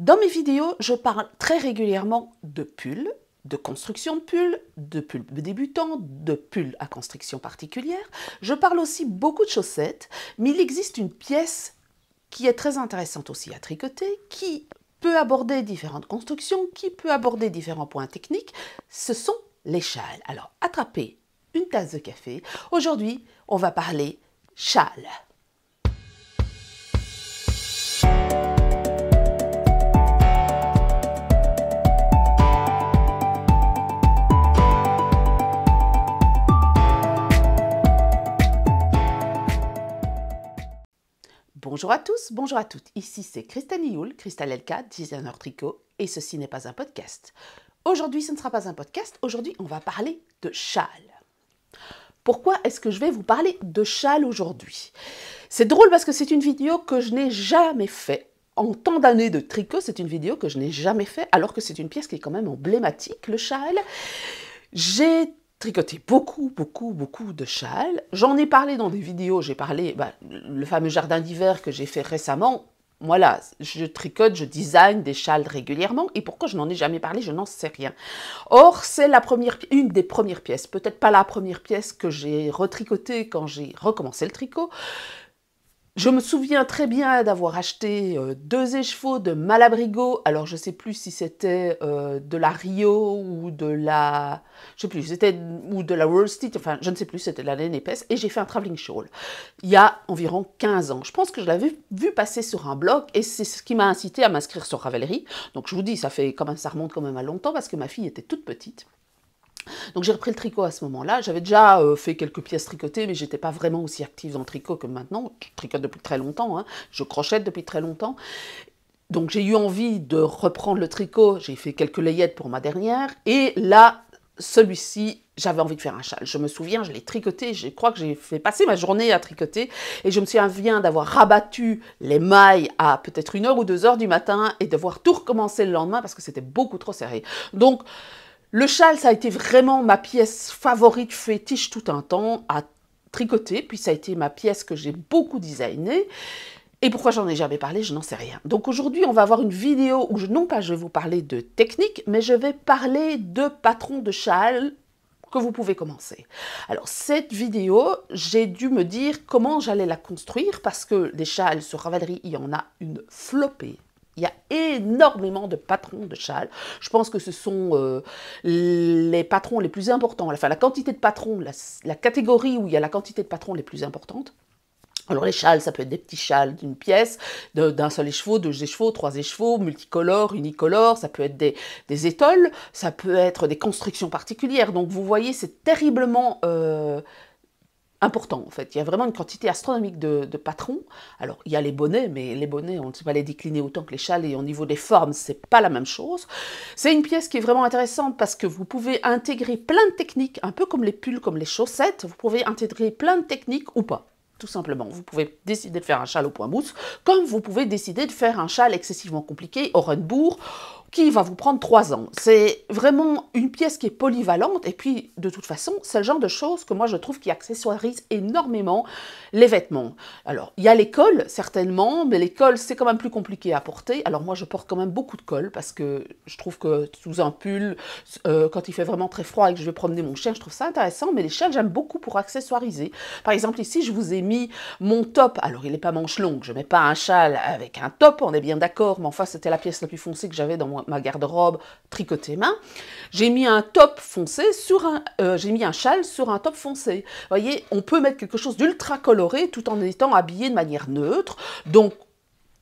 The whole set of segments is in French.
Dans mes vidéos, je parle très régulièrement de pulls, de construction de pulls, de pulls débutants, de pulls à construction particulière. Je parle aussi beaucoup de chaussettes, mais il existe une pièce qui est très intéressante aussi à tricoter, qui peut aborder différentes constructions, qui peut aborder différents points techniques, ce sont les châles. Alors, attrapez une tasse de café. Aujourd'hui, on va parler châles. Bonjour à tous, bonjour à toutes. Ici c'est Christelle Nioul, Christelle Elka, designer tricot, et ceci n'est pas un podcast. Aujourd'hui, ce ne sera pas un podcast. Aujourd'hui, on va parler de châle. Pourquoi est-ce que je vais vous parler de châle aujourd'hui C'est drôle parce que c'est une vidéo que je n'ai jamais faite en tant d'années de tricot, c'est une vidéo que je n'ai jamais faite, alors que c'est une pièce qui est quand même emblématique, le châle. J'ai Tricoter beaucoup, beaucoup, beaucoup de châles. J'en ai parlé dans des vidéos, j'ai parlé, bah, le fameux jardin d'hiver que j'ai fait récemment, voilà, je tricote, je design des châles régulièrement et pourquoi je n'en ai jamais parlé, je n'en sais rien. Or, c'est la première, une des premières pièces, peut-être pas la première pièce que j'ai retricotée quand j'ai recommencé le tricot, je me souviens très bien d'avoir acheté euh, deux échevaux de Malabrigo. Alors, je ne sais plus si c'était euh, de la Rio ou de la. Je sais plus, c'était. ou de la Street. Enfin, je ne sais plus, c'était de la laine épaisse. Et j'ai fait un travelling show il y a environ 15 ans. Je pense que je l'avais vu passer sur un blog et c'est ce qui m'a incité à m'inscrire sur Ravelry. Donc, je vous dis, ça, fait ça remonte quand même à longtemps parce que ma fille était toute petite. Donc j'ai repris le tricot à ce moment-là. J'avais déjà euh, fait quelques pièces tricotées, mais j'étais pas vraiment aussi active dans le tricot que maintenant. Je tricote depuis très longtemps, hein. je crochète depuis très longtemps. Donc j'ai eu envie de reprendre le tricot. J'ai fait quelques layettes pour ma dernière. Et là, celui-ci, j'avais envie de faire un châle. Je me souviens, je l'ai tricoté, je crois que j'ai fait passer ma journée à tricoter, et je me souviens d'avoir rabattu les mailles à peut-être une heure ou deux heures du matin, et devoir tout recommencer le lendemain parce que c'était beaucoup trop serré. Donc, le châle, ça a été vraiment ma pièce favorite fétiche tout un temps à tricoter, puis ça a été ma pièce que j'ai beaucoup designée. Et pourquoi j'en ai jamais parlé, je n'en sais rien. Donc aujourd'hui, on va avoir une vidéo où je, non pas je vais vous parler de technique, mais je vais parler de patron de châle que vous pouvez commencer. Alors cette vidéo, j'ai dû me dire comment j'allais la construire parce que des châles sur Ravalerie, il y en a une flopée il y a énormément de patrons de châles. Je pense que ce sont euh, les patrons les plus importants. Enfin, la quantité de patrons, la, catégorie où il y a la quantité de patrons les plus importantes. Alors les châles, ça peut être des petits châles d'une pièce, d'un seul écheveau, deux écheveaux, trois écheveaux, multicolores, unicolores, ça peut être des, étoiles, ça peut être des constructions particulières. Donc vous voyez, c'est terriblement... Euh, important en fait. Il y a vraiment une quantité astronomique de, patrons. Alors il y a les bonnets, mais les bonnets, on ne sait pas les décliner autant que les châles et au niveau des formes, c'est pas la même chose. C'est une pièce qui est vraiment intéressante parce que vous pouvez intégrer plein de techniques, un peu comme les pulls, comme les chaussettes, vous pouvez intégrer plein de techniques ou pas tout simplement. Vous pouvez décider de faire un châle au point mousse, comme vous pouvez décider de faire un châle excessivement compliqué, au renbourg qui va vous prendre trois ans. C'est vraiment une pièce qui est polyvalente et puis de toute façon, c'est le genre de choses que moi je trouve qui accessoirise énormément les vêtements. Alors, il y a les cols certainement, mais les cols c'est quand même plus compliqué à porter. Alors moi je porte quand même beaucoup de cols parce que je trouve que sous un pull, euh, quand il fait vraiment très froid et que je vais promener mon chien, je trouve ça intéressant, mais les châles j'aime beaucoup pour accessoiriser. Par exemple ici, je vous ai mis mon top. Alors il n'est pas manche longue, je ne mets pas un châle avec un top, on est bien d'accord, mais enfin c'était la pièce la plus foncée que j'avais dans mon ma garde-robe tricotée main, j'ai mis un top foncé sur un, euh, j'ai mis un châle sur un top foncé. Vous voyez, on peut mettre quelque chose d'ultra coloré tout en étant habillé de manière neutre. Donc,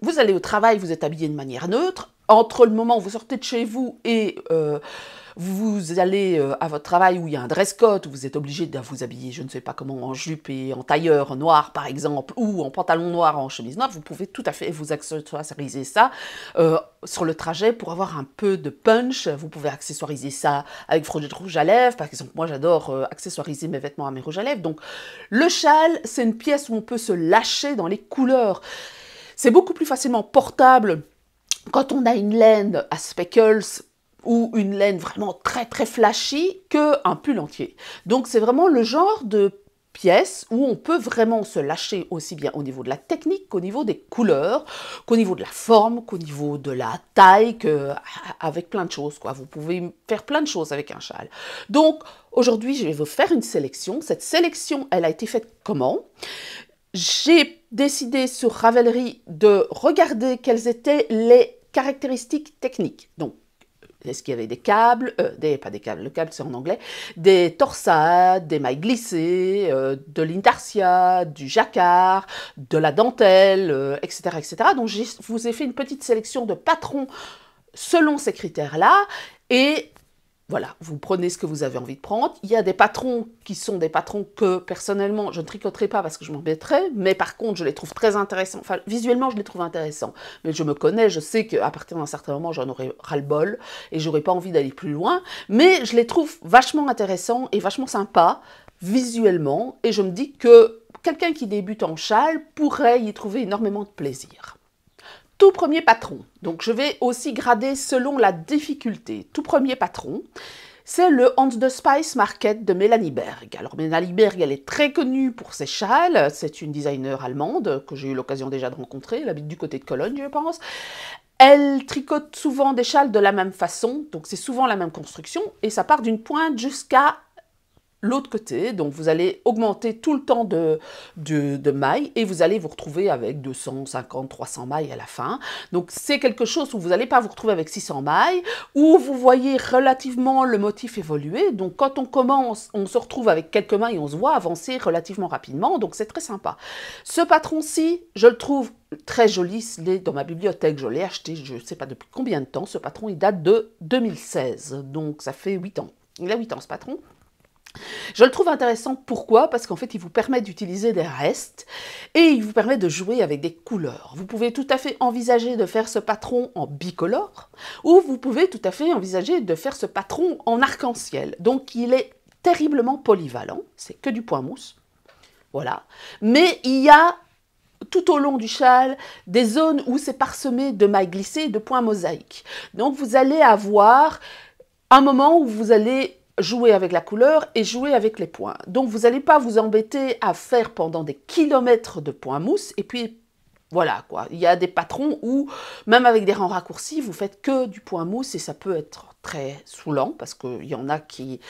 vous allez au travail, vous êtes habillé de manière neutre. Entre le moment où vous sortez de chez vous et euh, vous allez euh, à votre travail où il y a un dress code, où vous êtes obligé de vous habiller, je ne sais pas comment, en jupe et en tailleur noir par exemple, ou en pantalon noir, en chemise noire, vous pouvez tout à fait vous accessoriser ça euh, sur le trajet pour avoir un peu de punch. Vous pouvez accessoiriser ça avec de rouge à lèvres, par exemple. Moi, j'adore accessoriser euh, accessoiriser mes vêtements à mes rouges à lèvres. Donc, le châle, c'est une pièce où on peut se lâcher dans les couleurs. C'est beaucoup plus facilement portable quand on a une laine à speckles ou une laine vraiment très très flashy que un pull entier. Donc c'est vraiment le genre de pièce où on peut vraiment se lâcher aussi bien au niveau de la technique qu'au niveau des couleurs, qu'au niveau de la forme, qu'au niveau de la taille, que, avec plein de choses. Quoi. Vous pouvez faire plein de choses avec un châle. Donc aujourd'hui, je vais vous faire une sélection. Cette sélection, elle a été faite comment J'ai décidé sur Ravelry de regarder quelles étaient les caractéristiques techniques. Donc est-ce qu'il y avait des câbles, euh, des, pas des câbles, le câble c'est en anglais, des torsades, des mailles glissées, euh, de l'intarsia, du jacquard, de la dentelle, etc., euh, etc. Donc je vous ai fait une petite sélection de patrons selon ces critères-là et voilà, vous prenez ce que vous avez envie de prendre. Il y a des patrons qui sont des patrons que personnellement je ne tricoterai pas parce que je m'embêterai, mais par contre je les trouve très intéressants. Enfin, visuellement je les trouve intéressants, mais je me connais, je sais qu'à partir d'un certain moment j'en aurai ras-le-bol et j'aurai pas envie d'aller plus loin, mais je les trouve vachement intéressants et vachement sympas visuellement et je me dis que quelqu'un qui débute en châle pourrait y trouver énormément de plaisir. Tout premier patron, donc je vais aussi grader selon la difficulté. Tout premier patron, c'est le Hans the Spice Market de Melanie Berg. Alors Melanie Berg, elle est très connue pour ses châles, c'est une designer allemande que j'ai eu l'occasion déjà de rencontrer, elle habite du côté de Cologne je pense. Elle tricote souvent des châles de la même façon, donc c'est souvent la même construction, et ça part d'une pointe jusqu'à l'autre côté. Donc vous allez augmenter tout le temps de, de, mailles et vous allez vous retrouver avec 250, 300 mailles à la fin. Donc c'est quelque chose où vous n'allez pas vous retrouver avec 600 mailles, où vous voyez relativement le motif évoluer. Donc quand on commence, on se retrouve avec quelques mailles et on se voit avancer relativement rapidement. Donc c'est très sympa. Ce patron-ci, je le trouve très joli, il est dans ma bibliothèque, je l'ai acheté, je ne sais pas depuis combien de temps, ce patron il date de 2016, donc ça fait 8 ans. Il a 8 ans ce patron. Je le trouve intéressant, pourquoi Parce qu'en fait, il vous permet d'utiliser des restes et il vous permet de jouer avec des couleurs. Vous pouvez tout à fait envisager de faire ce patron en bicolore ou vous pouvez tout à fait envisager de faire ce patron en arc-en-ciel. Donc, il est terriblement polyvalent, c'est que du point mousse, voilà. Mais il y a tout au long du châle des zones où c'est parsemé de mailles glissées de points mosaïques. Donc, vous allez avoir un moment où vous allez jouer avec la couleur et jouer avec les points. Donc vous n'allez pas vous embêter à faire pendant des kilomètres de points mousse et puis voilà quoi. Il y a des patrons où même avec des rangs raccourcis, vous faites que du point mousse et ça peut être très saoulant parce qu'il y en a qui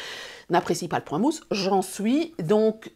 n'apprécient pas le point mousse. J'en suis donc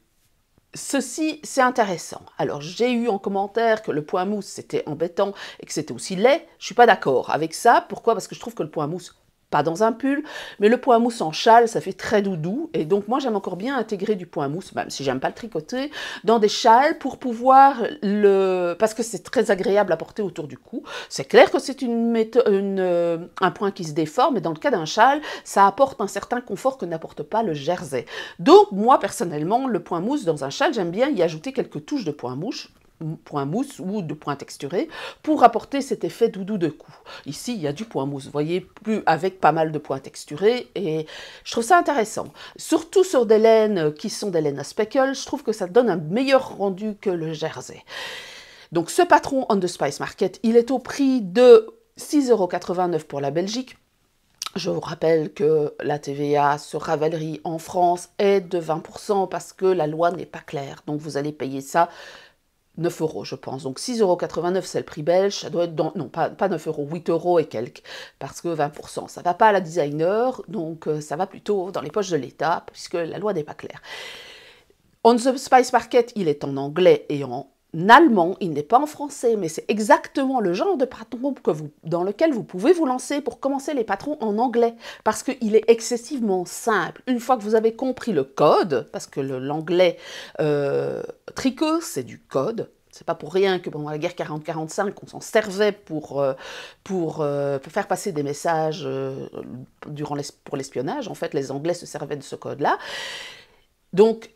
Ceci, c'est intéressant. Alors, j'ai eu en commentaire que le point mousse, c'était embêtant et que c'était aussi laid. Je suis pas d'accord avec ça. Pourquoi Parce que je trouve que le point mousse, pas dans un pull, mais le point mousse en châle, ça fait très doudou. Et donc moi, j'aime encore bien intégrer du point mousse, même si j'aime pas le tricoter, dans des châles pour pouvoir le... Parce que c'est très agréable à porter autour du cou. C'est clair que c'est une, méthode, euh, un point qui se déforme, mais dans le cas d'un châle, ça apporte un certain confort que n'apporte pas le jersey. Donc moi, personnellement, le point mousse dans un châle, j'aime bien y ajouter quelques touches de point mousse, point mousse ou de point texturé pour apporter cet effet doudou de cou. Ici, il y a du point mousse, vous voyez, plus avec pas mal de points texturés et je trouve ça intéressant. Surtout sur des laines qui sont des laines à speckle, je trouve que ça donne un meilleur rendu que le jersey. Donc ce patron on the Spice Market, il est au prix de 6,89€ pour la Belgique, je vous rappelle que la TVA sur Ravelry en France est de 20% parce que la loi n'est pas claire. Donc vous allez payer ça 9 euros, je pense. Donc 6,89 euros, c'est le prix belge. Ça doit être dans. Non, pas, pas 9 euros, 8 euros et quelques. Parce que 20%. Ça va pas à la designer, donc euh, ça va plutôt dans les poches de l'État, puisque la loi n'est pas claire. On the Spice Market, il est en anglais et en allemand, il n'est pas en français, mais c'est exactement le genre de patron que vous, dans lequel vous pouvez vous lancer pour commencer les patrons en anglais, parce qu'il est excessivement simple. Une fois que vous avez compris le code, parce que l'anglais euh, tricot, c'est du code, c'est pas pour rien que pendant la guerre 40-45, on s'en servait pour, euh, pour, euh, faire passer des messages durant pour l'espionnage. En fait, les Anglais se servaient de ce code-là. Donc,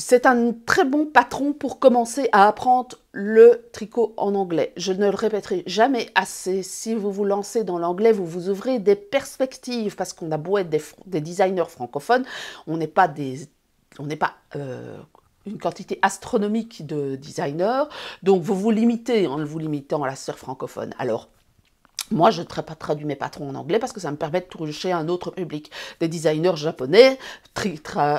c'est un très bon patron pour commencer à apprendre le tricot en anglais. Je ne le répéterai jamais assez. Si vous vous lancez dans l'anglais, vous vous ouvrez des perspectives parce qu'on a beau être des, designers francophones, on n'est pas des, on n'est pas euh, une quantité astronomique de designers. Donc vous vous limitez en vous limitant à la sphère francophone. Alors moi, je ne traduis mes patrons en anglais parce que ça me permet de toucher un autre public. Des designers japonais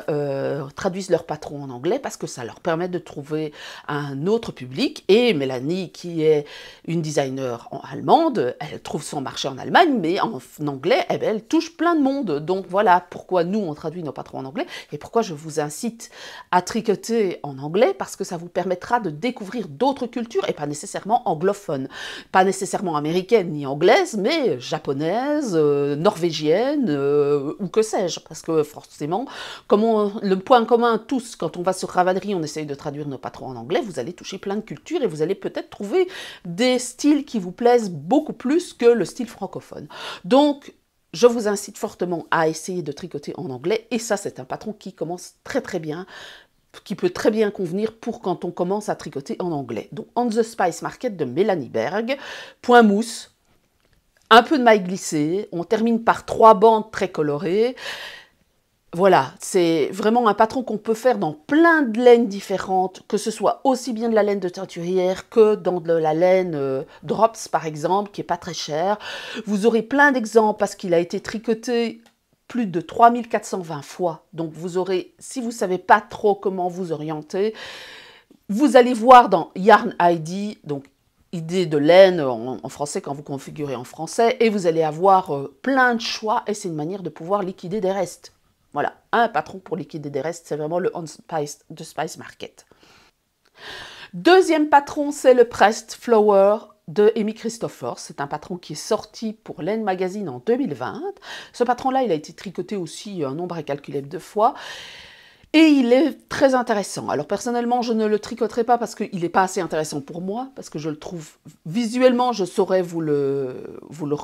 euh, traduisent leurs patrons en anglais parce que ça leur permet de trouver un autre public. Et Mélanie, qui est une designer en allemande, elle trouve son marché en Allemagne, mais en, anglais, eh ben, elle touche plein de monde. Donc voilà pourquoi nous, on traduit nos patrons en anglais et pourquoi je vous incite à tricoter en anglais parce que ça vous permettra de découvrir d'autres cultures et pas nécessairement anglophones, pas nécessairement américaines ni anglophones anglaise, mais japonaise, euh, norvégienne, euh, ou que sais-je, parce que forcément, comme le point commun tous, quand on va sur Ravelry, on essaye de traduire nos patrons en anglais, vous allez toucher plein de cultures et vous allez peut-être trouver des styles qui vous plaisent beaucoup plus que le style francophone. Donc, je vous incite fortement à essayer de tricoter en anglais, et ça, c'est un patron qui commence très très bien qui peut très bien convenir pour quand on commence à tricoter en anglais. Donc On the Spice Market de Melanie Berg, point mousse, un peu de maille glissé on termine par trois bandes très colorées. Voilà, c'est vraiment un patron qu'on peut faire dans plein de laines différentes, que ce soit aussi bien de la laine de teinturière que dans de la laine euh, drops par exemple, qui est pas très chère. Vous aurez plein d'exemples parce qu'il a été tricoté plus de 3420 fois. Donc vous aurez, si vous ne savez pas trop comment vous orienter, vous allez voir dans Yarn ID, donc idée de laine en, français quand vous configurez en français, et vous allez avoir euh, plein de choix, et c'est une manière de pouvoir liquider des restes. Voilà, un patron pour liquider des restes, c'est vraiment le On Spice de Spice Market. Deuxième patron, c'est le prest Flower de Amy Christopher. C'est un patron qui est sorti pour Laine Magazine en 2020. Ce patron-là, il a été tricoté aussi un nombre incalculable de fois. Et il est très intéressant. Alors personnellement, je ne le tricoterai pas parce qu'il n'est pas assez intéressant pour moi, parce que je le trouve visuellement, je saurais vous le,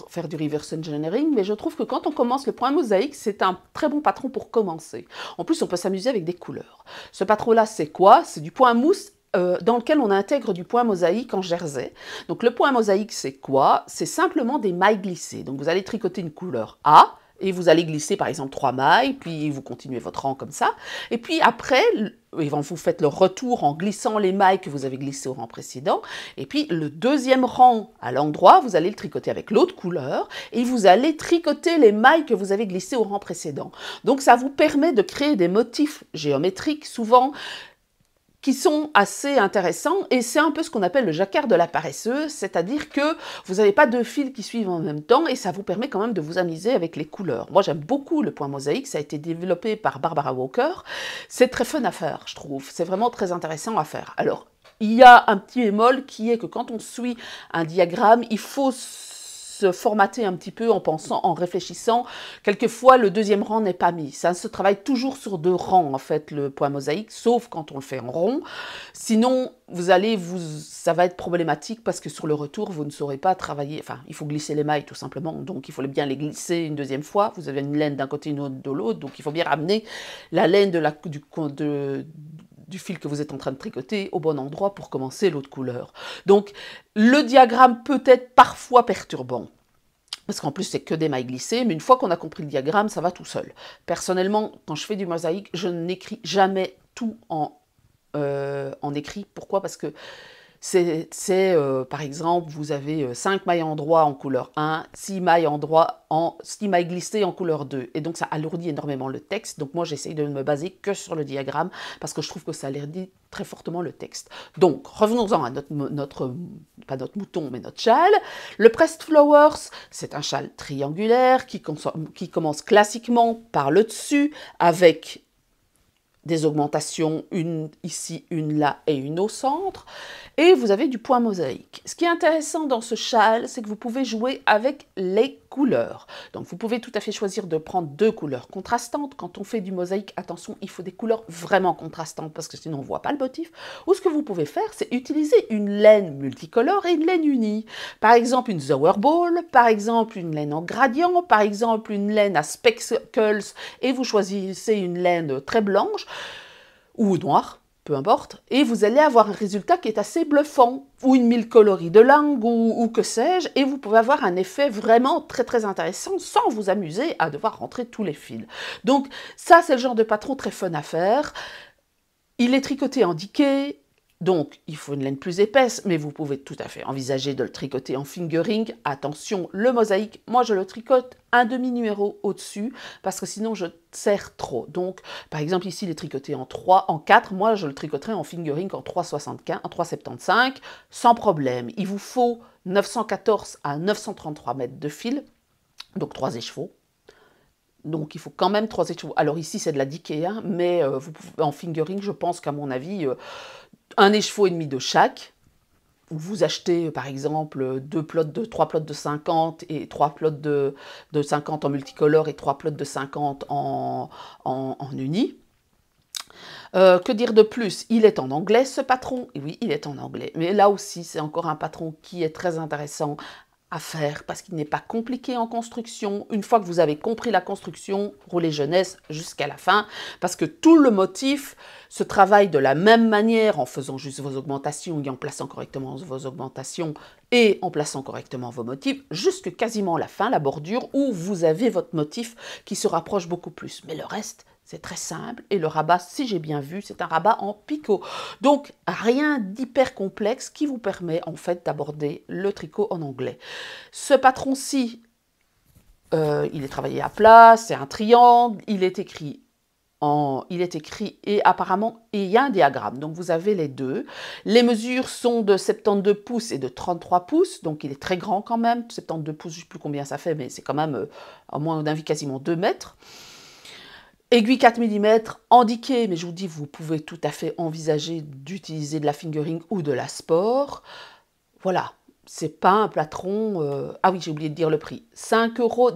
faire du reverse engineering, mais je trouve que quand on commence le point mosaïque, c'est un très bon patron pour commencer. En plus, on peut s'amuser avec des couleurs. Ce patron-là, c'est quoi C'est du point mousse euh, dans lequel on intègre du point mosaïque en jersey. Donc le point mosaïque, c'est quoi C'est simplement des mailles glissées. Donc vous allez tricoter une couleur A, et vous allez glisser par exemple trois mailles, puis vous continuez votre rang comme ça. Et puis après, ben, vous faites le retour en glissant les mailles que vous avez glissées au rang précédent. Et puis le deuxième rang à l'endroit, vous allez le tricoter avec l'autre couleur et vous allez tricoter les mailles que vous avez glissées au rang précédent. Donc ça vous permet de créer des motifs géométriques souvent qui sont assez intéressants et c'est un peu ce qu'on appelle le jacquard de la paresseuse, c'est-à-dire que vous n'avez pas deux fils qui suivent en même temps et ça vous permet quand même de vous amuser avec les couleurs. Moi j'aime beaucoup le point mosaïque, ça a été développé par Barbara Walker, c'est très fun à faire je trouve, c'est vraiment très intéressant à faire. Alors il y a un petit bémol qui est que quand on suit un diagramme, il faut se formater un petit peu en pensant, en réfléchissant. Quelquefois, le deuxième rang n'est pas mis. Ça se travaille toujours sur deux rangs, en fait, le point mosaïque, sauf quand on le fait en rond. Sinon, vous allez vous, ça va être problématique parce que sur le retour, vous ne saurez pas travailler. Enfin, il faut glisser les mailles, tout simplement. Donc, il faut bien les glisser une deuxième fois. Vous avez une laine d'un côté, une autre de l'autre. Donc, il faut bien ramener la laine de la, du, de, du fil que vous êtes en train de tricoter au bon endroit pour commencer l'autre couleur. Donc le diagramme peut être parfois perturbant. Parce qu'en plus, c'est que des mailles glissées, mais une fois qu'on a compris le diagramme, ça va tout seul. Personnellement, quand je fais du mosaïque, je n'écris jamais tout en, euh, en écrit. Pourquoi Parce que c'est, euh, par exemple, vous avez 5 euh, mailles en droit en couleur 1, 6 mailles en droit en 6 mailles glissées en couleur 2. Et donc ça alourdit énormément le texte. Donc moi j'essaye de ne me baser que sur le diagramme parce que je trouve que ça alourdit très fortement le texte. Donc revenons-en à notre, notre, pas notre mouton, mais notre châle. Le Pressed Flowers, c'est un châle triangulaire qui, qui commence classiquement par le dessus avec des augmentations, une ici, une là et une au centre. Et vous avez du point mosaïque. Ce qui est intéressant dans ce châle, c'est que vous pouvez jouer avec les couleurs. Donc vous pouvez tout à fait choisir de prendre deux couleurs contrastantes. Quand on fait du mosaïque, attention, il faut des couleurs vraiment contrastantes parce que sinon on ne voit pas le motif. Ou ce que vous pouvez faire, c'est utiliser une laine multicolore et une laine unie. Par exemple une ball. par exemple une laine en gradient, par exemple une laine à speckles et vous choisissez une laine très blanche ou noire peu importe, et vous allez avoir un résultat qui est assez bluffant, ou une mille coloris de langue, ou, que sais-je, et vous pouvez avoir un effet vraiment très très intéressant sans vous amuser à devoir rentrer tous les fils. Donc ça, c'est le genre de patron très fun à faire. Il est tricoté en diquet, donc, il faut une laine plus épaisse, mais vous pouvez tout à fait envisager de le tricoter en fingering. Attention, le mosaïque, moi je le tricote un demi-numéro au-dessus, parce que sinon je serre trop. Donc, par exemple, ici, il est tricoté en 3, en 4. Moi, je le tricoterai en fingering en 3,75, en 3,75, sans problème. Il vous faut 914 à 933 mètres de fil, donc 3 échevaux. Donc il faut quand même trois échevaux. Alors ici c'est de la diquée, hein, mais euh, en fingering, je pense qu'à mon avis, euh, un écheveau et demi de chaque. Vous achetez par exemple deux plots de, trois plots de 50 et trois plots de, 50 en multicolore et trois plots de 50 en, en, uni. Euh, que dire de plus Il est en anglais ce patron. oui, il est en anglais. Mais là aussi, c'est encore un patron qui est très intéressant faire parce qu'il n'est pas compliqué en construction. Une fois que vous avez compris la construction, roulez jeunesse jusqu'à la fin parce que tout le motif se travaille de la même manière en faisant juste vos augmentations et en plaçant correctement vos augmentations et en plaçant correctement vos motifs jusque quasiment la fin, la bordure où vous avez votre motif qui se rapproche beaucoup plus. Mais le reste, c'est très simple. Et le rabat, si j'ai bien vu, c'est un rabat en picot. Donc, rien d'hyper complexe qui vous permet en fait d'aborder le tricot en anglais. Ce patron-ci, euh, il est travaillé à plat, c'est un triangle, il est écrit en, il est écrit et apparemment il y a un diagramme. Donc vous avez les deux. Les mesures sont de 72 pouces et de 33 pouces, donc il est très grand quand même. 72 pouces, je ne sais plus combien ça fait, mais c'est quand même, euh, à moins d'un quasiment 2 mètres. Aiguille 4 mm indiqué, mais je vous dis, vous pouvez tout à fait envisager d'utiliser de la fingering ou de la sport. Voilà, c'est pas un patron... Euh, ah oui, j'ai oublié de dire le prix 5,18 euros.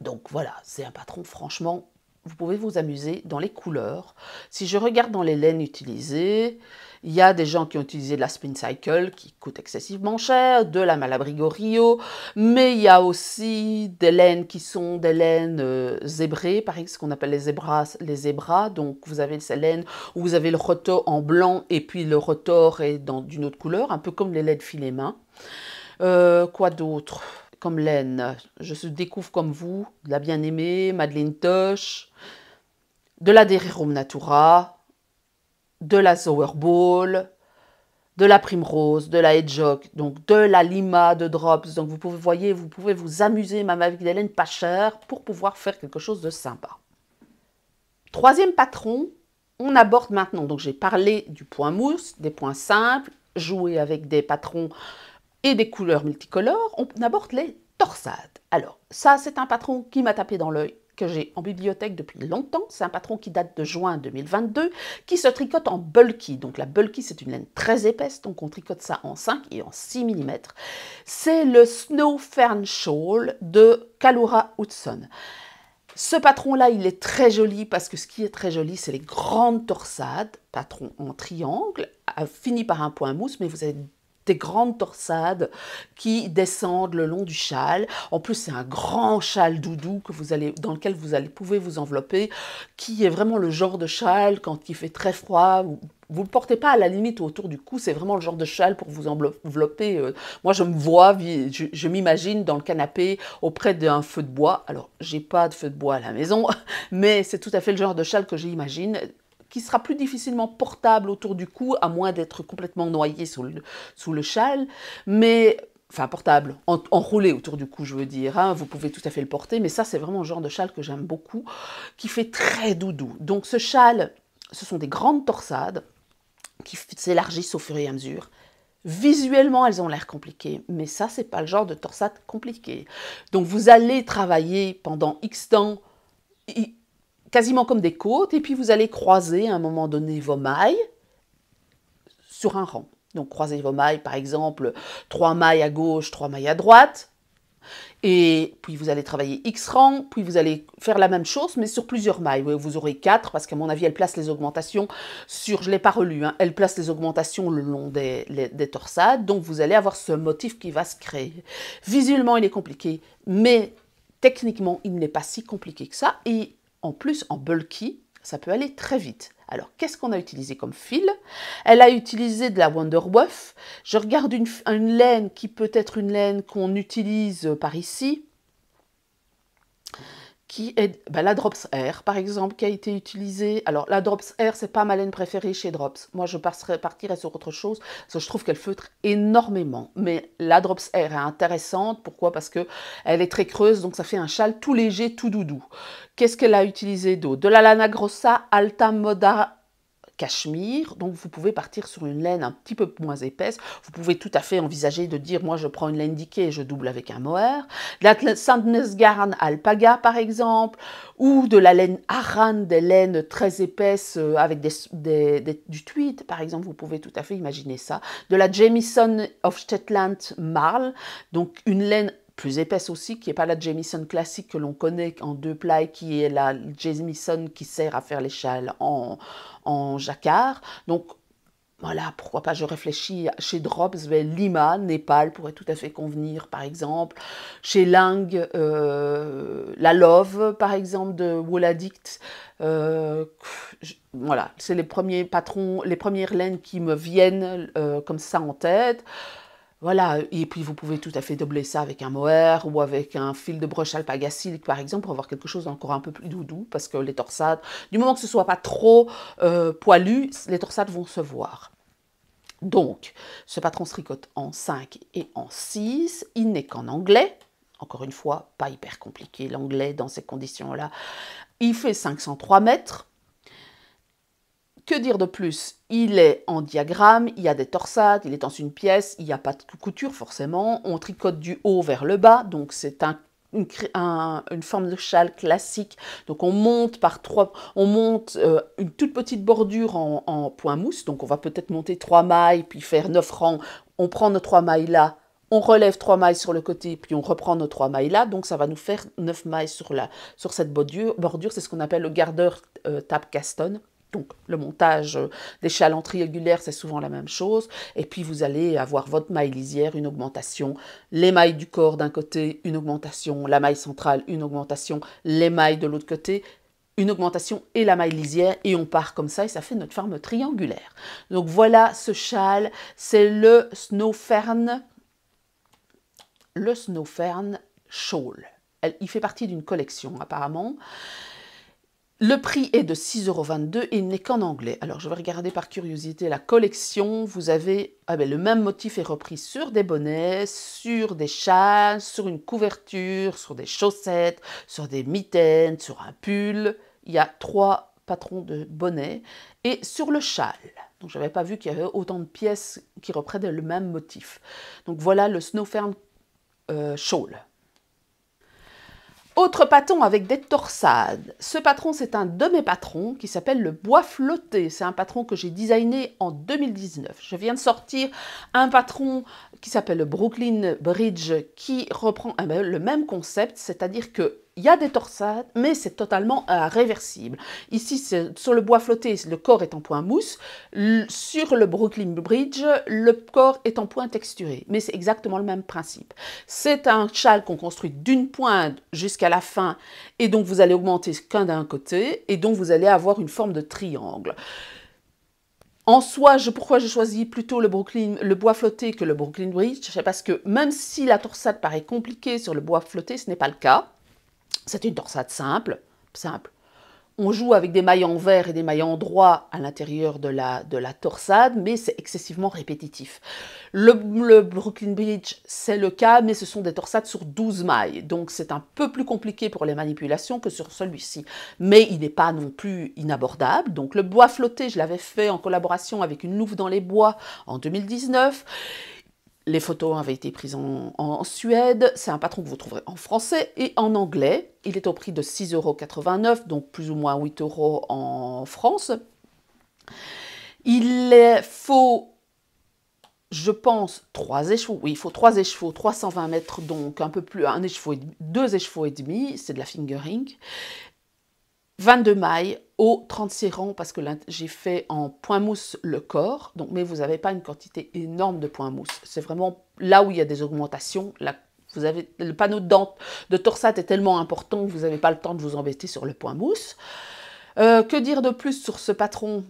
Donc voilà, c'est un patron, franchement, vous pouvez vous amuser dans les couleurs. Si je regarde dans les laines utilisées, il y a des gens qui ont utilisé de la spin cycle qui coûte excessivement cher, de la Malabrigo Rio, mais il y a aussi des laines qui sont des laines euh, zébrées, par exemple ce qu'on appelle les zébras, les zébras. Donc vous avez ces laines où vous avez le rotor en blanc et puis le rotor est d'une autre couleur, un peu comme les laines filet main. Euh, quoi d'autre comme laine. Je se découvre comme vous, de la bien-aimée, Madeleine Tosh, de la Dererum Natura, de la Sowerball, de la Primrose, de la Hedgehog, donc de la Lima, de Drops. Donc vous pouvez, voyez, vous pouvez vous amuser même avec des laines pas cher pour pouvoir faire quelque chose de sympa. Troisième patron, on aborde maintenant, donc j'ai parlé du point mousse, des points simples, jouer avec des patrons et des couleurs multicolores, on aborde les torsades. Alors ça c'est un patron qui m'a tapé dans l'œil que j'ai en bibliothèque depuis longtemps. C'est un patron qui date de juin 2022, qui se tricote en bulky. Donc la bulky, c'est une laine très épaisse, donc on tricote ça en 5 et en 6 mm. C'est le Snow Fern Shawl de Kalura Hudson. Ce patron-là, il est très joli parce que ce qui est très joli, c'est les grandes torsades, patron en triangle, fini par un point mousse, mais vous avez des grandes torsades qui descendent le long du châle. En plus, c'est un grand châle doudou que vous allez, dans lequel vous allez, pouvez vous envelopper, qui est vraiment le genre de châle quand il fait très froid. Vous ne le portez pas à la limite autour du cou, c'est vraiment le genre de châle pour vous envelopper. Euh. Moi, je me vois, je, je m'imagine dans le canapé auprès d'un feu de bois. Alors, j'ai pas de feu de bois à la maison, mais c'est tout à fait le genre de châle que j'imagine qui sera plus difficilement portable autour du cou, à moins d'être complètement noyé sous le, châle, mais enfin portable, enroulé autour du cou, je veux dire. Hein. Vous pouvez tout à fait le porter, mais ça, c'est vraiment le genre de châle que j'aime beaucoup, qui fait très doudou. Donc ce châle, ce sont des grandes torsades qui s'élargissent au fur et à mesure. Visuellement, elles ont l'air compliquées, mais ça, c'est pas le genre de torsade compliquée. Donc, vous allez travailler pendant X temps quasiment comme des côtes, et puis vous allez croiser à un moment donné vos mailles sur un rang. Donc croisez vos mailles, par exemple, trois mailles à gauche, trois mailles à droite, et puis vous allez travailler X rang, puis vous allez faire la même chose, mais sur plusieurs mailles. Vous aurez quatre, parce qu'à mon avis, elle place les augmentations sur, je ne l'ai pas relu, hein, elle place les augmentations le long des, des, torsades, donc vous allez avoir ce motif qui va se créer. Visuellement, il est compliqué, mais techniquement, il n'est pas si compliqué que ça, et en plus en bulky, ça peut aller très vite. Alors, qu'est-ce qu'on a utilisé comme fil Elle a utilisé de la wonderwoof. Je regarde une, une, laine qui peut être une laine qu'on utilise par ici qui est ben, la Drops Air, par exemple, qui a été utilisée. Alors, la Drops Air, c'est pas ma laine préférée chez Drops. Moi, je partirais sur autre chose, parce que je trouve qu'elle feutre énormément. Mais la Drops Air est intéressante. Pourquoi Parce que elle est très creuse, donc ça fait un châle tout léger, tout doudou. Qu'est-ce qu'elle a utilisé d'eau De la Lana Grossa Alta Moda cachemire. Donc vous pouvez partir sur une laine un petit peu moins épaisse. Vous pouvez tout à fait envisager de dire moi je prends une laine d'Ike et je double avec un mohair. La Sandnesgarn alpaga par exemple, ou de la laine aran, des laines très épaisses euh, avec des, du tweed par exemple. Vous pouvez tout à fait imaginer ça. De la Jamison of Shetland marl, donc une laine plus épaisse aussi, qui n'est pas la Jamison classique que l'on connaît en deux plaies, qui est la Jamison qui sert à faire l'échelle en, en jacquard. Donc voilà, pourquoi pas, je réfléchis chez Drops, Lima, Népal pourrait tout à fait convenir, par exemple. Chez Lang, euh, la Love, par exemple, de Wool Addict. Euh, voilà, c'est les premiers patrons, les premières laines qui me viennent euh, comme ça en tête. Voilà, et puis vous pouvez tout à fait doubler ça avec un mohair ou avec un fil de broche par exemple pour avoir quelque chose encore un peu plus doudou parce que les torsades, du moment que ce ne soit pas trop euh, poilu, les torsades vont se voir. Donc, ce patron se tricote en 5 et en 6, il n'est qu'en anglais, encore une fois, pas hyper compliqué l'anglais dans ces conditions-là. Il fait 503 mètres, que dire de plus Il est en diagramme, il y a des torsades, il est dans une pièce, il n'y a pas de couture forcément, on tricote du haut vers le bas, donc c'est une, forme de châle classique. Donc on monte par trois, on monte euh, une toute petite bordure en, point mousse. Donc on va peut-être monter trois mailles, puis faire neuf rangs. On prend nos trois mailles là, on relève trois mailles sur le côté, puis on reprend nos trois mailles là. Donc ça va nous faire neuf mailles sur la sur cette bordure. Bordure, c'est ce qu'on appelle le gardeur euh, tape tap caston. Donc, le montage euh, des en triangulaire, c'est souvent la même chose. Et puis, vous allez avoir votre maille lisière, une augmentation. Les mailles du corps d'un côté, une augmentation. La maille centrale, une augmentation. Les mailles de l'autre côté, une augmentation et la maille lisière. Et on part comme ça et ça fait notre forme triangulaire. Donc, voilà ce châle. C'est le Snowfern. Le Snowfern Shawl. Il fait partie d'une collection, apparemment. Le prix est de euros et il n'est qu'en anglais. Alors je vais regarder par curiosité la collection. Vous avez ah ben, le même motif est repris sur des bonnets, sur des châles, sur une couverture, sur des chaussettes, sur des mitaines, sur un pull. Il y a trois patrons de bonnets et sur le châle. Donc n'avais pas vu qu'il y avait autant de pièces qui reprennent le même motif. Donc voilà le Snowfern euh, Shawl. Autre patron avec des torsades. Ce patron, c'est un de mes patrons qui s'appelle le bois flotté. C'est un patron que j'ai designé en 2019. Je viens de sortir un patron qui s'appelle le Brooklyn Bridge, qui reprend le même concept, c'est-à-dire que il y a des torsades, mais c'est totalement euh, réversible. Ici, sur le bois flotté, le corps est en point mousse. sur le Brooklyn Bridge, le corps est en point texturé. Mais c'est exactement le même principe. C'est un châle qu'on construit d'une pointe jusqu'à la fin. Et donc, vous allez augmenter qu'un d'un côté. Et donc, vous allez avoir une forme de triangle. En soi, pourquoi j'ai choisi plutôt le, Brooklyn, le bois flotté que le Brooklyn Bridge C'est parce que même si la torsade paraît compliquée sur le bois flotté, ce n'est pas le cas. C'est une torsade simple, simple, on joue avec des mailles en vert et des mailles en droit à l'intérieur de la, de la torsade, mais c'est excessivement répétitif. Le, Brooklyn Bridge, c'est le cas, mais ce sont des torsades sur 12 mailles, donc c'est un peu plus compliqué pour les manipulations que sur celui-ci. Mais il n'est pas non plus inabordable. Donc le bois flotté, je l'avais fait en collaboration avec une louve dans les bois en 2019. Les photos avaient été prises en, Suède. C'est un patron que vous trouverez en français et en anglais. Il est au prix de 6,89€, donc plus ou moins 8 euros en France. Il faut, je pense, trois échevaux. Oui, il faut trois échevaux, 320 mètres, donc un peu plus, un écheveau deux échevaux et demi, c'est de la fingering. 22 mailles, au 36 rangs parce que j'ai fait en point mousse le corps, donc, mais vous n'avez pas une quantité énorme de point mousse. C'est vraiment là où il y a des augmentations. Là, vous avez, le panneau de, dent, de torsade est tellement important que vous n'avez pas le temps de vous embêter sur le point mousse. Euh, que dire de plus sur ce patron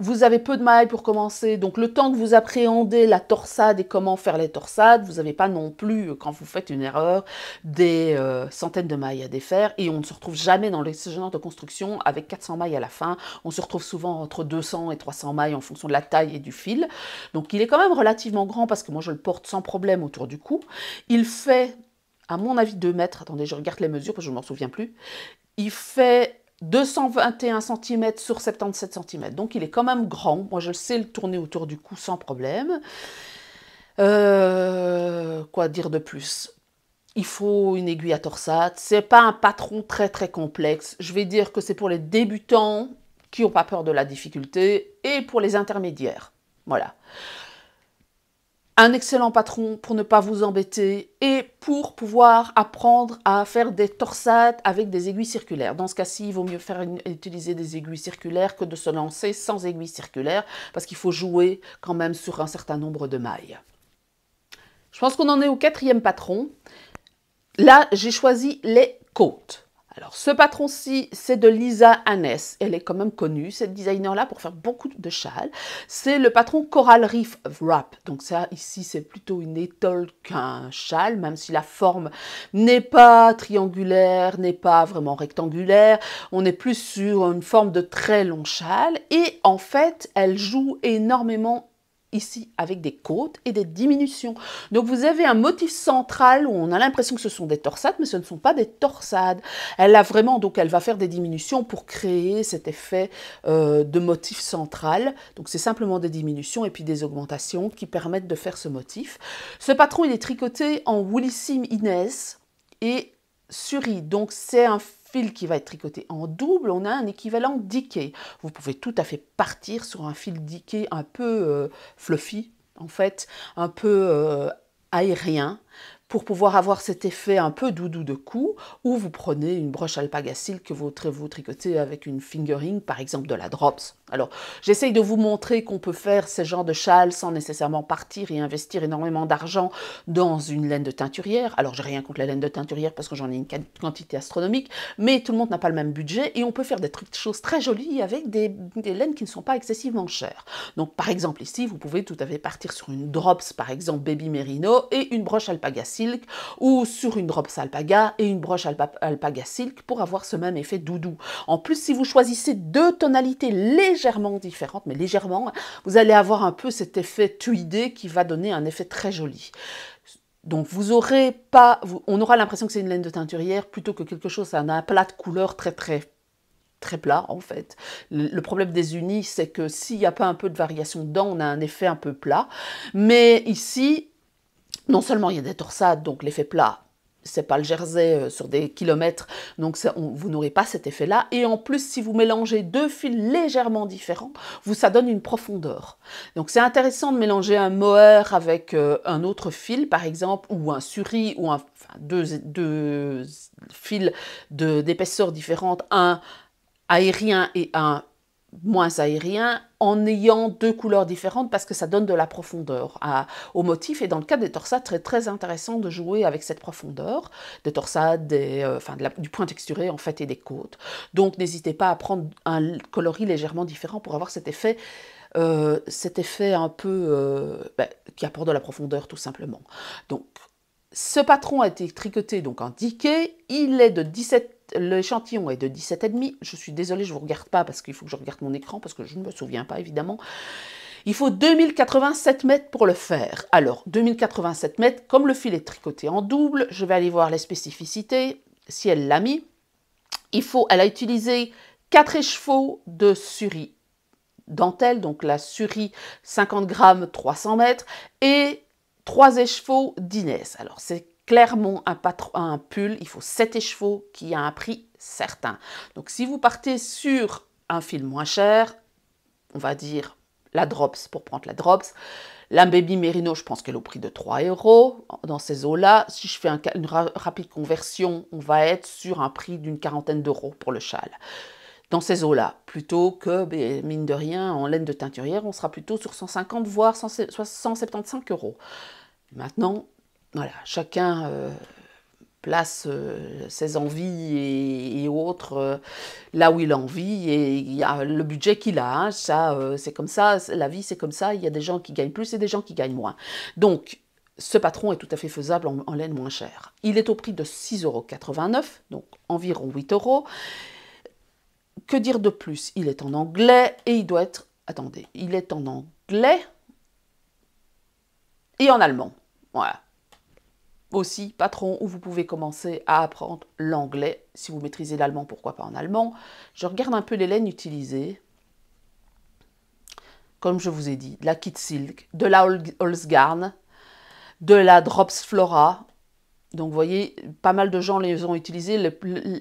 vous avez peu de mailles pour commencer, donc le temps que vous appréhendez la torsade et comment faire les torsades, vous n'avez pas non plus, euh, quand vous faites une erreur, des euh, centaines de mailles à défaire, et on ne se retrouve jamais dans les genre de construction avec 400 mailles à la fin, on se retrouve souvent entre 200 et 300 mailles en fonction de la taille et du fil, donc il est quand même relativement grand, parce que moi je le porte sans problème autour du cou, il fait, à mon avis, 2 mètres, attendez, je regarde les mesures, parce que je ne m'en souviens plus, il fait 221 cm sur 77 cm. Donc il est quand même grand. Moi je sais le tourner autour du cou sans problème. Euh, quoi dire de plus Il faut une aiguille à torsade. C'est pas un patron très très complexe. Je vais dire que c'est pour les débutants qui n'ont pas peur de la difficulté et pour les intermédiaires. Voilà un excellent patron pour ne pas vous embêter et pour pouvoir apprendre à faire des torsades avec des aiguilles circulaires. Dans ce cas-ci, il vaut mieux faire utiliser des aiguilles circulaires que de se lancer sans aiguilles circulaires parce qu'il faut jouer quand même sur un certain nombre de mailles. Je pense qu'on en est au quatrième patron. Là, j'ai choisi les côtes. Alors, ce patron-ci, c'est de Lisa Hannes. Elle est quand même connue, cette designer-là, pour faire beaucoup de châles. C'est le patron Coral Reef Wrap. Donc ça, ici, c'est plutôt une étole qu'un châle, même si la forme n'est pas triangulaire, n'est pas vraiment rectangulaire. On est plus sur une forme de très long châle. Et en fait, elle joue énormément ici avec des côtes et des diminutions. Donc vous avez un motif central où on a l'impression que ce sont des torsades, mais ce ne sont pas des torsades. Elle a vraiment, donc elle va faire des diminutions pour créer cet effet euh, de motif central. Donc c'est simplement des diminutions et puis des augmentations qui permettent de faire ce motif. Ce patron, il est tricoté en Woolissime Inès et Suri. Donc c'est un fil qui va être tricoté en double, on a un équivalent diqué. Vous pouvez tout à fait partir sur un fil diqué un peu euh, fluffy, en fait, un peu euh, aérien, pour pouvoir avoir cet effet un peu doudou de cou, ou vous prenez une broche alpaga que vous, vous tricotez avec une fingering, par exemple de la drops, alors, j'essaye de vous montrer qu'on peut faire ces genre de châle sans nécessairement partir et investir énormément d'argent dans une laine de teinturière. Alors, j'ai rien contre la laine de teinturière parce que j'en ai une quantité astronomique, mais tout le monde n'a pas le même budget et on peut faire des trucs, choses très jolies avec des, laines qui ne sont pas excessivement chères. Donc, par exemple, ici, vous pouvez tout à fait partir sur une drops, par exemple, Baby Merino et une broche alpaga silk ou sur une drops alpaga et une broche alpaga silk pour avoir ce même effet doudou. En plus, si vous choisissez deux tonalités légères, légèrement différentes, mais légèrement, vous allez avoir un peu cet effet tuidé qui va donner un effet très joli. Donc vous aurez pas, on aura l'impression que c'est une laine de teinturière plutôt que quelque chose, un plat de couleur très très très plat en fait. Le, le problème des unis, c'est que s'il n'y a pas un peu de variation dedans, on a un effet un peu plat. Mais ici, non seulement il y a des torsades, donc l'effet plat c'est pas le Jersey euh, sur des kilomètres, donc vous n'aurez pas cet effet-là. Et en plus, si vous mélangez deux fils légèrement différents, vous ça donne une profondeur. Donc c'est intéressant de mélanger un mohair avec euh, un autre fil, par exemple, ou un suri, ou deux, fils d'épaisseur différente, un aérien et un moins aérien en ayant deux couleurs différentes parce que ça donne de la profondeur à, au motif et dans le cas des torsades très très intéressant de jouer avec cette profondeur des torsades des, euh, du point texturé en fait et des côtes donc n'hésitez pas à prendre un coloris légèrement différent pour avoir cet effet euh, cet effet un peu euh, ben, qui apporte de la profondeur tout simplement donc ce patron a été tricoté donc en diquet il est de 17 l'échantillon est de 17,5. Je suis désolée, je ne vous regarde pas parce qu'il faut que je regarde mon écran parce que je ne me souviens pas évidemment. Il faut 2087 mètres pour le faire. Alors, 2087 mètres, comme le fil est tricoté en double, je vais aller voir les spécificités, si elle l'a mis. Il faut, elle a utilisé quatre échevaux de suri dentelle, donc la suri 50 grammes, 300 mètres, et 3 échevaux d'Inès. Alors, c'est clairement un, un pull, il faut 7 écheveaux qui a un prix certain. Donc si vous partez sur un fil moins cher, on va dire la Drops pour prendre la Drops, la Baby Merino, je pense qu'elle est au prix de 3 euros dans ces eaux-là. Si je fais un, une rapide conversion, on va être sur un prix d'une quarantaine d'euros pour le châle. Dans ces eaux-là, plutôt que, ben, mine de rien, en laine de teinturière, on sera plutôt sur 150 voire 175 euros. Maintenant, voilà, chacun euh, place euh, ses envies et, autres euh, là où il a envie et il y a le budget qu'il a. Hein. ça, c'est comme ça, la vie c'est comme ça. Il y a des gens qui gagnent plus et des gens qui gagnent moins. Donc, ce patron est tout à fait faisable en, laine moins chère. Il est au prix de 6,89€, donc environ 8 euros. Que dire de plus Il est en anglais et il doit être. Attendez, il est en anglais et en allemand. Voilà aussi patron où vous pouvez commencer à apprendre l'anglais. Si vous maîtrisez l'allemand, pourquoi pas en allemand. Je regarde un peu les laines utilisées. Comme je vous ai dit, de la Kit Silk, de la Holzgarn, de la Drops Flora, donc, vous voyez, pas mal de gens les ont utilisés.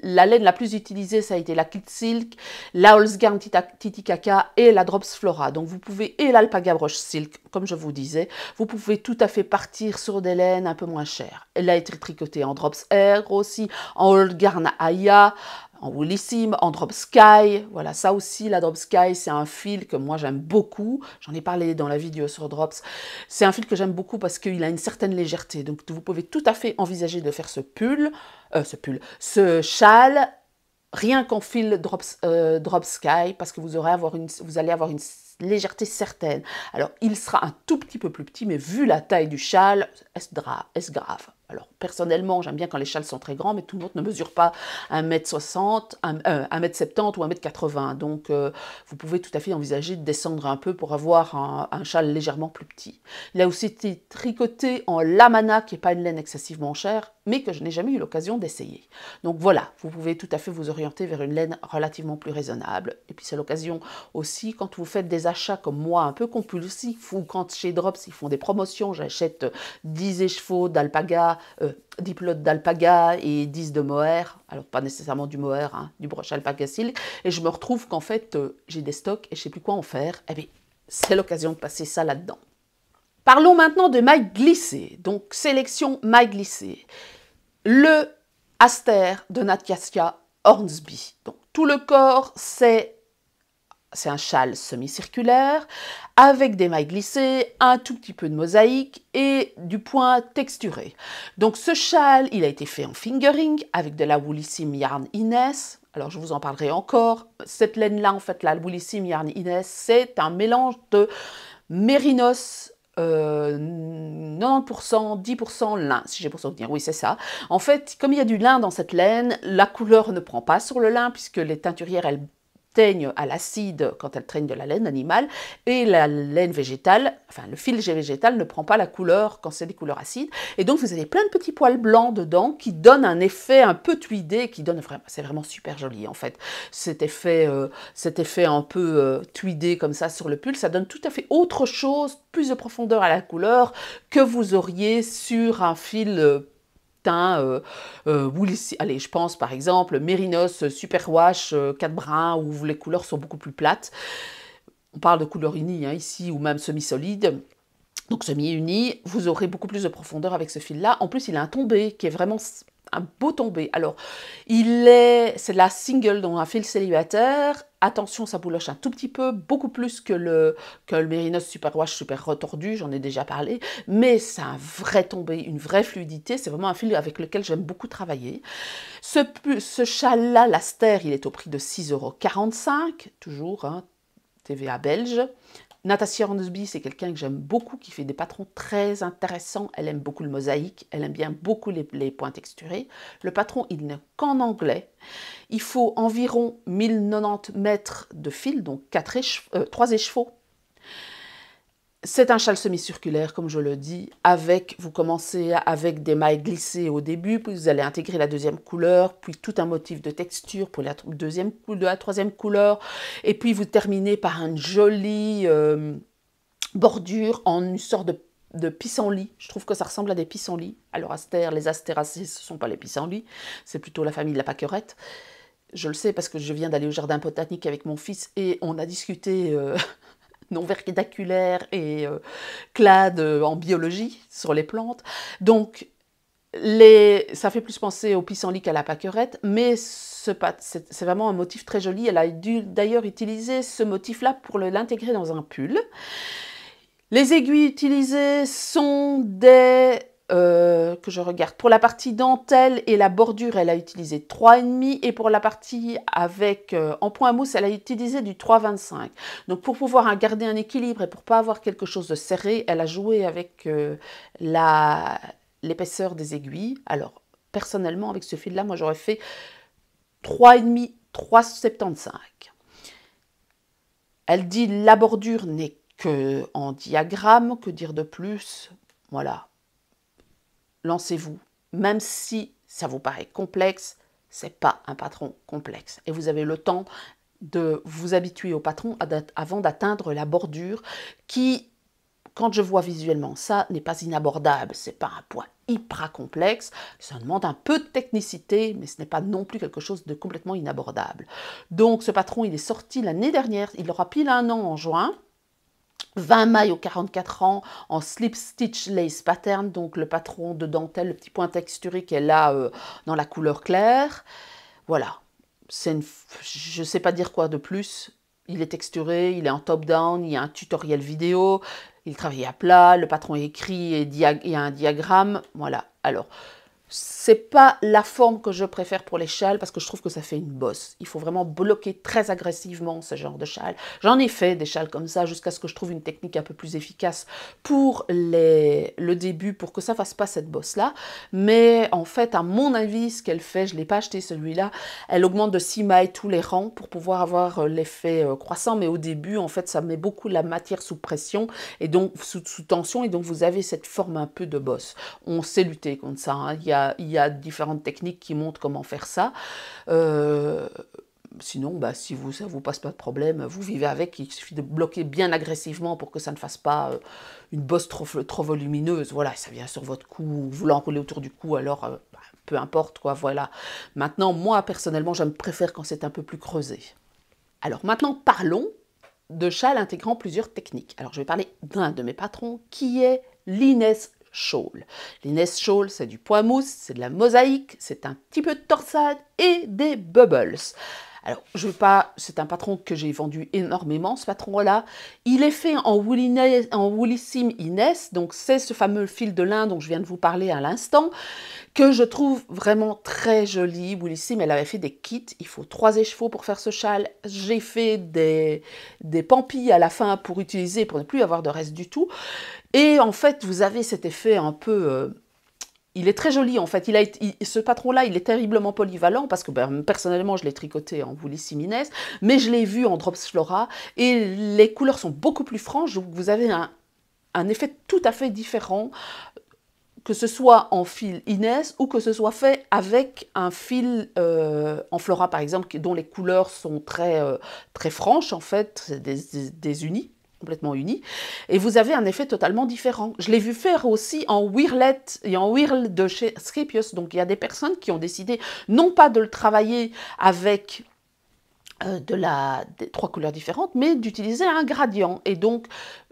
la laine la plus utilisée, ça a été la Kit Silk, la Holzgarn Titicaca et la Drops Flora. Donc, vous pouvez, et l'Alpaga Brush Silk, comme je vous disais, vous pouvez tout à fait partir sur des laines un peu moins chères. Elle a été tricotée en Drops Air aussi, en Holzgarn Aya, en Willissime, en Drop Sky. Voilà, ça aussi, la Drop Sky, c'est un fil que moi j'aime beaucoup. J'en ai parlé dans la vidéo sur Drops. C'est un fil que j'aime beaucoup parce qu'il a une certaine légèreté. Donc vous pouvez tout à fait envisager de faire ce pull, euh, ce pull, ce châle, rien qu'en fil euh, Drop, Sky, parce que vous, aurez avoir une, vous allez avoir une légèreté certaine. Alors, il sera un tout petit peu plus petit, mais vu la taille du châle, est-ce grave alors, personnellement, j'aime bien quand les châles sont très grands, mais tout le monde ne mesure pas 1m60, 1m70 euh, ou 1m80. Donc, euh, vous pouvez tout à fait envisager de descendre un peu pour avoir un, châle légèrement plus petit. Il a aussi été tricoté en lamana, qui n'est pas une laine excessivement chère, mais que je n'ai jamais eu l'occasion d'essayer. Donc voilà, vous pouvez tout à fait vous orienter vers une laine relativement plus raisonnable. Et puis c'est l'occasion aussi, quand vous faites des achats comme moi, un peu compulsifs, ou quand chez Drops, ils font des promotions, j'achète 10 échevaux d'alpaga 10 euh, d'alpaga et 10 de mohair, alors pas nécessairement du mohair, hein, du broche alpaga et je me retrouve qu'en fait euh, j'ai des stocks et je sais plus quoi en faire, et eh bien c'est l'occasion de passer ça là-dedans. Parlons maintenant de mailles glissées, donc sélection mailles glissées. Le Aster de Nat Hornsby. Donc tout le corps, c'est c'est un châle semi-circulaire, avec des mailles glissées, un tout petit peu de mosaïque et du point texturé. Donc ce châle, il a été fait en fingering avec de la Woolissime Yarn Inès. Alors je vous en parlerai encore. Cette laine-là, en fait, la Woolissime Yarn Inès, c'est un mélange de mérinos, 90%, euh, 10% lin, si j'ai pour ça dire, oui c'est ça. En fait, comme il y a du lin dans cette laine, la couleur ne prend pas sur le lin puisque les teinturières, elles à l'acide quand elle traîne de la laine animale, et la laine végétale, enfin le fil végétal ne prend pas la couleur quand c'est des couleurs acides, et donc vous avez plein de petits poils blancs dedans qui donnent un effet un peu tuidé, qui donne vraiment, c'est vraiment super joli en fait, cet effet, euh, cet effet un peu euh, tuidé comme ça sur le pull, ça donne tout à fait autre chose, plus de profondeur à la couleur que vous auriez sur un fil euh, euh, euh, allez, je pense par exemple Mérinos euh, Super Wash 4 brins où les couleurs sont beaucoup plus plates. On parle de couleur unies hein, ici ou même semi solide donc semi-uni, vous aurez beaucoup plus de profondeur avec ce fil-là. En plus, il a un tombé qui est vraiment un beau tombé. Alors, il est, c'est la single dans un fil célibataire. Attention, ça bouloche un tout petit peu, beaucoup plus que le, que le Mérinos Super Super Retordu, j'en ai déjà parlé, mais c'est un vrai tombé, une vraie fluidité, c'est vraiment un fil avec lequel j'aime beaucoup travailler. Ce, châle-là, l'Aster, il est au prix de 6,45€, toujours, hein, TVA belge, Natasha Hornsby, c'est quelqu'un que j'aime beaucoup, qui fait des patrons très intéressants. Elle aime beaucoup le mosaïque, elle aime bien beaucoup les, points texturés. Le patron, il n'est qu'en anglais. Il faut environ 1090 mètres de fil, donc 4 3 euh, échevaux c'est un châle semi-circulaire, comme je le dis, avec, vous commencez avec des mailles glissées au début, puis vous allez intégrer la deuxième couleur, puis tout un motif de texture pour la deuxième de la troisième couleur, et puis vous terminez par une jolie euh, bordure en une sorte de de pissenlit. Je trouve que ça ressemble à des pissenlits. Alors astère, les astéracées, ce ne sont pas les pissenlits, c'est plutôt la famille de la paquerette. Je le sais parce que je viens d'aller au jardin botanique avec mon fils et on a discuté euh, non vernaculaire et euh, clade euh, en biologie sur les plantes. Donc, les, ça fait plus penser au pissenlit qu'à la pâquerette, mais c'est vraiment un motif très joli. Elle a dû d'ailleurs utiliser ce motif-là pour l'intégrer dans un pull. Les aiguilles utilisées sont des euh, que je regarde. Pour la partie dentelle et la bordure, elle a utilisé 3,5 et pour la partie avec en euh, point mousse, elle a utilisé du 3,25. Donc pour pouvoir garder un équilibre et pour pas avoir quelque chose de serré, elle a joué avec euh, l'épaisseur des aiguilles. Alors personnellement, avec ce fil-là, moi j'aurais fait 3,5, 3,75. Elle dit la bordure n'est que en diagramme, que dire de plus Voilà, lancez-vous. Même si ça vous paraît complexe, c'est pas un patron complexe. Et vous avez le temps de vous habituer au patron avant d'atteindre la bordure qui, quand je vois visuellement ça, n'est pas inabordable. C'est pas un point hyper complexe. Ça demande un peu de technicité, mais ce n'est pas non plus quelque chose de complètement inabordable. Donc ce patron, il est sorti l'année dernière. Il aura pile un an en juin. 20 mailles aux 44 ans en slip stitch lace pattern, donc le patron de dentelle, le petit point texturé qu'elle euh, a dans la couleur claire. Voilà, c'est je ne sais pas dire quoi de plus. Il est texturé, il est en top-down, il y a un tutoriel vidéo, il travaille à plat, le patron est écrit et il y a un diagramme. Voilà, alors c'est pas la forme que je préfère pour les châles parce que je trouve que ça fait une bosse. Il faut vraiment bloquer très agressivement ce genre de châle. J'en ai fait des châles comme ça jusqu'à ce que je trouve une technique un peu plus efficace pour les, le début pour que ça fasse pas cette bosse là. Mais en fait, à mon avis, ce qu'elle fait, je l'ai pas acheté celui-là, elle augmente de 6 mailles tous les rangs pour pouvoir avoir euh, l'effet euh, croissant. Mais au début, en fait, ça met beaucoup la matière sous pression et donc sous, tension et donc vous avez cette forme un peu de bosse. On sait lutter contre ça. Hein. Il y a il y a différentes techniques qui montrent comment faire ça. Euh, sinon, bah, si vous, ça ne vous passe pas de problème, vous vivez avec. Il suffit de bloquer bien agressivement pour que ça ne fasse pas euh, une bosse trop, volumineuse. Voilà, ça vient sur votre cou, vous l'enroulez autour du cou, alors euh, bah, peu importe, quoi, voilà. Maintenant, moi, personnellement, je me préfère quand c'est un peu plus creusé. Alors maintenant, parlons de châle intégrant plusieurs techniques. Alors, je vais parler d'un de mes patrons, qui est l'Inès les L'Inès Scholl, c'est du poids mousse, c'est de la mosaïque, c'est un petit peu de torsade et des bubbles. Alors, je veux pas, c'est un patron que j'ai vendu énormément, ce patron-là. Il est fait en, woolly, en Inès, donc c'est ce fameux fil de lin dont je viens de vous parler à l'instant, que je trouve vraiment très joli. Woolissime, elle avait fait des kits, il faut trois échevaux pour faire ce châle. J'ai fait des, des pampilles à la fin pour utiliser, pour ne plus avoir de reste du tout. Et en fait, vous avez cet effet un peu... Euh, il est très joli en fait. Il a, ce patron-là, il est terriblement polyvalent parce que ben, personnellement, je l'ai tricoté en woolly inès, mais je l'ai vu en Drops Flora et les couleurs sont beaucoup plus franches. vous avez un, effet tout à fait différent que ce soit en fil Inès ou que ce soit fait avec un fil euh, en flora par exemple, dont les couleurs sont très, euh, très franches en fait, des, des unis complètement uni et vous avez un effet totalement différent. Je l'ai vu faire aussi en Wirlet et en Whirl de chez Scripius. Donc il y a des personnes qui ont décidé non pas de le travailler avec euh, de trois couleurs différentes, mais d'utiliser un gradient. Et donc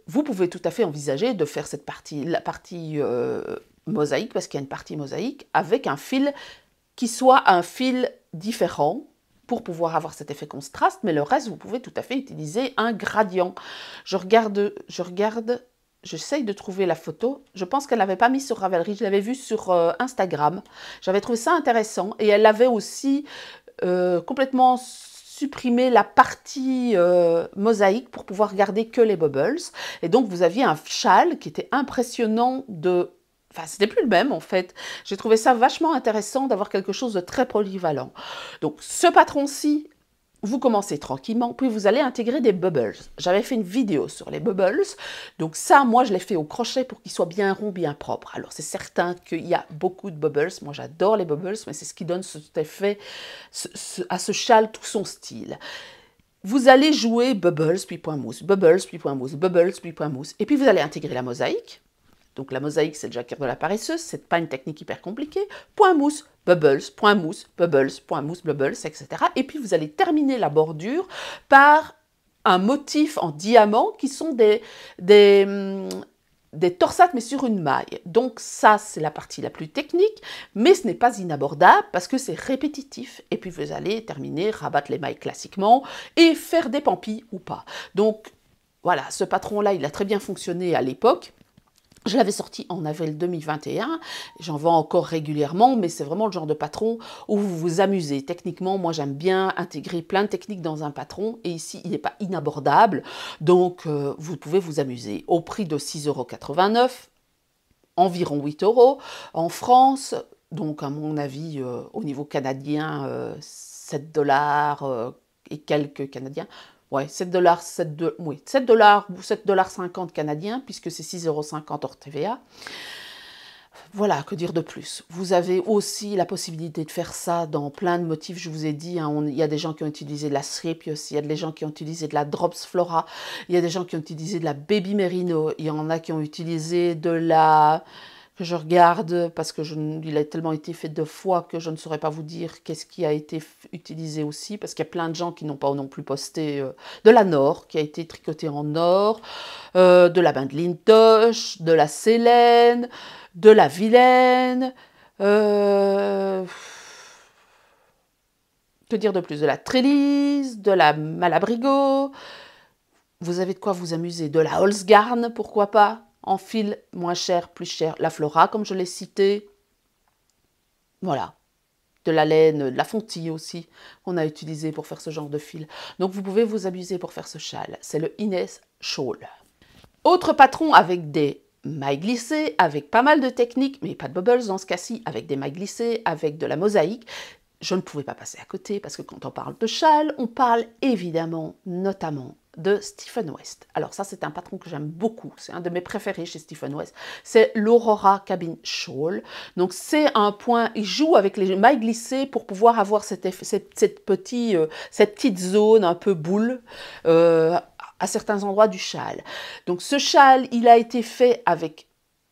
vous pouvez tout à fait envisager de faire cette partie, la partie euh, mosaïque, parce qu'il y a une partie mosaïque, avec un fil qui soit un fil différent pour pouvoir avoir cet effet contraste, mais le reste, vous pouvez tout à fait utiliser un gradient. Je regarde, je regarde, j'essaye de trouver la photo. Je pense qu'elle n'avait pas mis sur Ravelry, je l'avais vue sur euh, Instagram. J'avais trouvé ça intéressant et elle avait aussi euh, complètement supprimé la partie euh, mosaïque pour pouvoir garder que les bubbles. Et donc vous aviez un châle qui était impressionnant de Enfin, c'était plus le même en fait. J'ai trouvé ça vachement intéressant d'avoir quelque chose de très polyvalent. Donc, ce patron-ci, vous commencez tranquillement, puis vous allez intégrer des bubbles. J'avais fait une vidéo sur les bubbles, donc ça, moi, je l'ai fait au crochet pour qu'il soit bien rond, bien propre. Alors, c'est certain qu'il y a beaucoup de bubbles. Moi, j'adore les bubbles, mais c'est ce qui donne cet effet à ce châle tout son style. Vous allez jouer bubbles, puis point mousse, bubbles, puis point mousse, bubbles, puis point mousse, et puis vous allez intégrer la mosaïque. Donc la mosaïque, c'est le jacquard de la paresseuse, c'est pas une technique hyper compliquée. Point mousse, bubbles, point mousse, bubbles, point mousse, bubbles, etc. Et puis vous allez terminer la bordure par un motif en diamant qui sont des, des, hum, des torsades mais sur une maille. Donc ça c'est la partie la plus technique, mais ce n'est pas inabordable parce que c'est répétitif. Et puis vous allez terminer, rabattre les mailles classiquement et faire des pampilles ou pas. Donc voilà, ce patron-là il a très bien fonctionné à l'époque. Je l'avais sorti en avril 2021, j'en vends encore régulièrement, mais c'est vraiment le genre de patron où vous vous amusez. Techniquement, moi j'aime bien intégrer plein de techniques dans un patron, et ici il n'est pas inabordable, donc euh, vous pouvez vous amuser. Au prix de 6,89€, environ 8 euros. En France, donc à mon avis, euh, au niveau canadien, 7 euh, dollars et quelques canadiens, 7 dollars, 7 dollars ou 7 dollars 50 canadiens, puisque c'est 6,50 euros hors TVA. Voilà, que dire de plus. Vous avez aussi la possibilité de faire ça dans plein de motifs. Je vous ai dit, hein, il y a des gens qui ont utilisé de la strip, il y a des gens qui ont utilisé de la drops flora, il y a des gens qui ont utilisé de la baby merino, il y en a qui ont utilisé de la que je regarde, parce que je, il a tellement été fait de fois que je ne saurais pas vous dire qu'est-ce qui a été utilisé aussi, parce qu'il y a plein de gens qui n'ont pas non plus posté euh, de la Nord, qui a été tricotée en or, euh, de la de l'intosh, de la sélène, de la Vilaine, euh, que dire de plus, de la Trélise, de la Malabrigo, vous avez de quoi vous amuser, de la Holzgarn, pourquoi pas en fil moins cher, plus cher. La flora, comme je l'ai cité. Voilà. De la laine, de la fontille aussi, qu'on a utilisé pour faire ce genre de fil. Donc vous pouvez vous abuser pour faire ce châle. C'est le Inès Shawl. Autre patron avec des mailles glissées, avec pas mal de techniques, mais pas de bubbles dans ce cas-ci, avec des mailles glissées, avec de la mosaïque. Je ne pouvais pas passer à côté parce que quand on parle de châle, on parle évidemment notamment de Stephen West. Alors ça, c'est un patron que j'aime beaucoup. C'est un de mes préférés chez Stephen West. C'est l'Aurora Cabin Shawl. Donc c'est un point, il joue avec les mailles glissées pour pouvoir avoir euh, cette, petite, zone un peu boule euh, à certains endroits du châle. Donc ce châle, il a été fait avec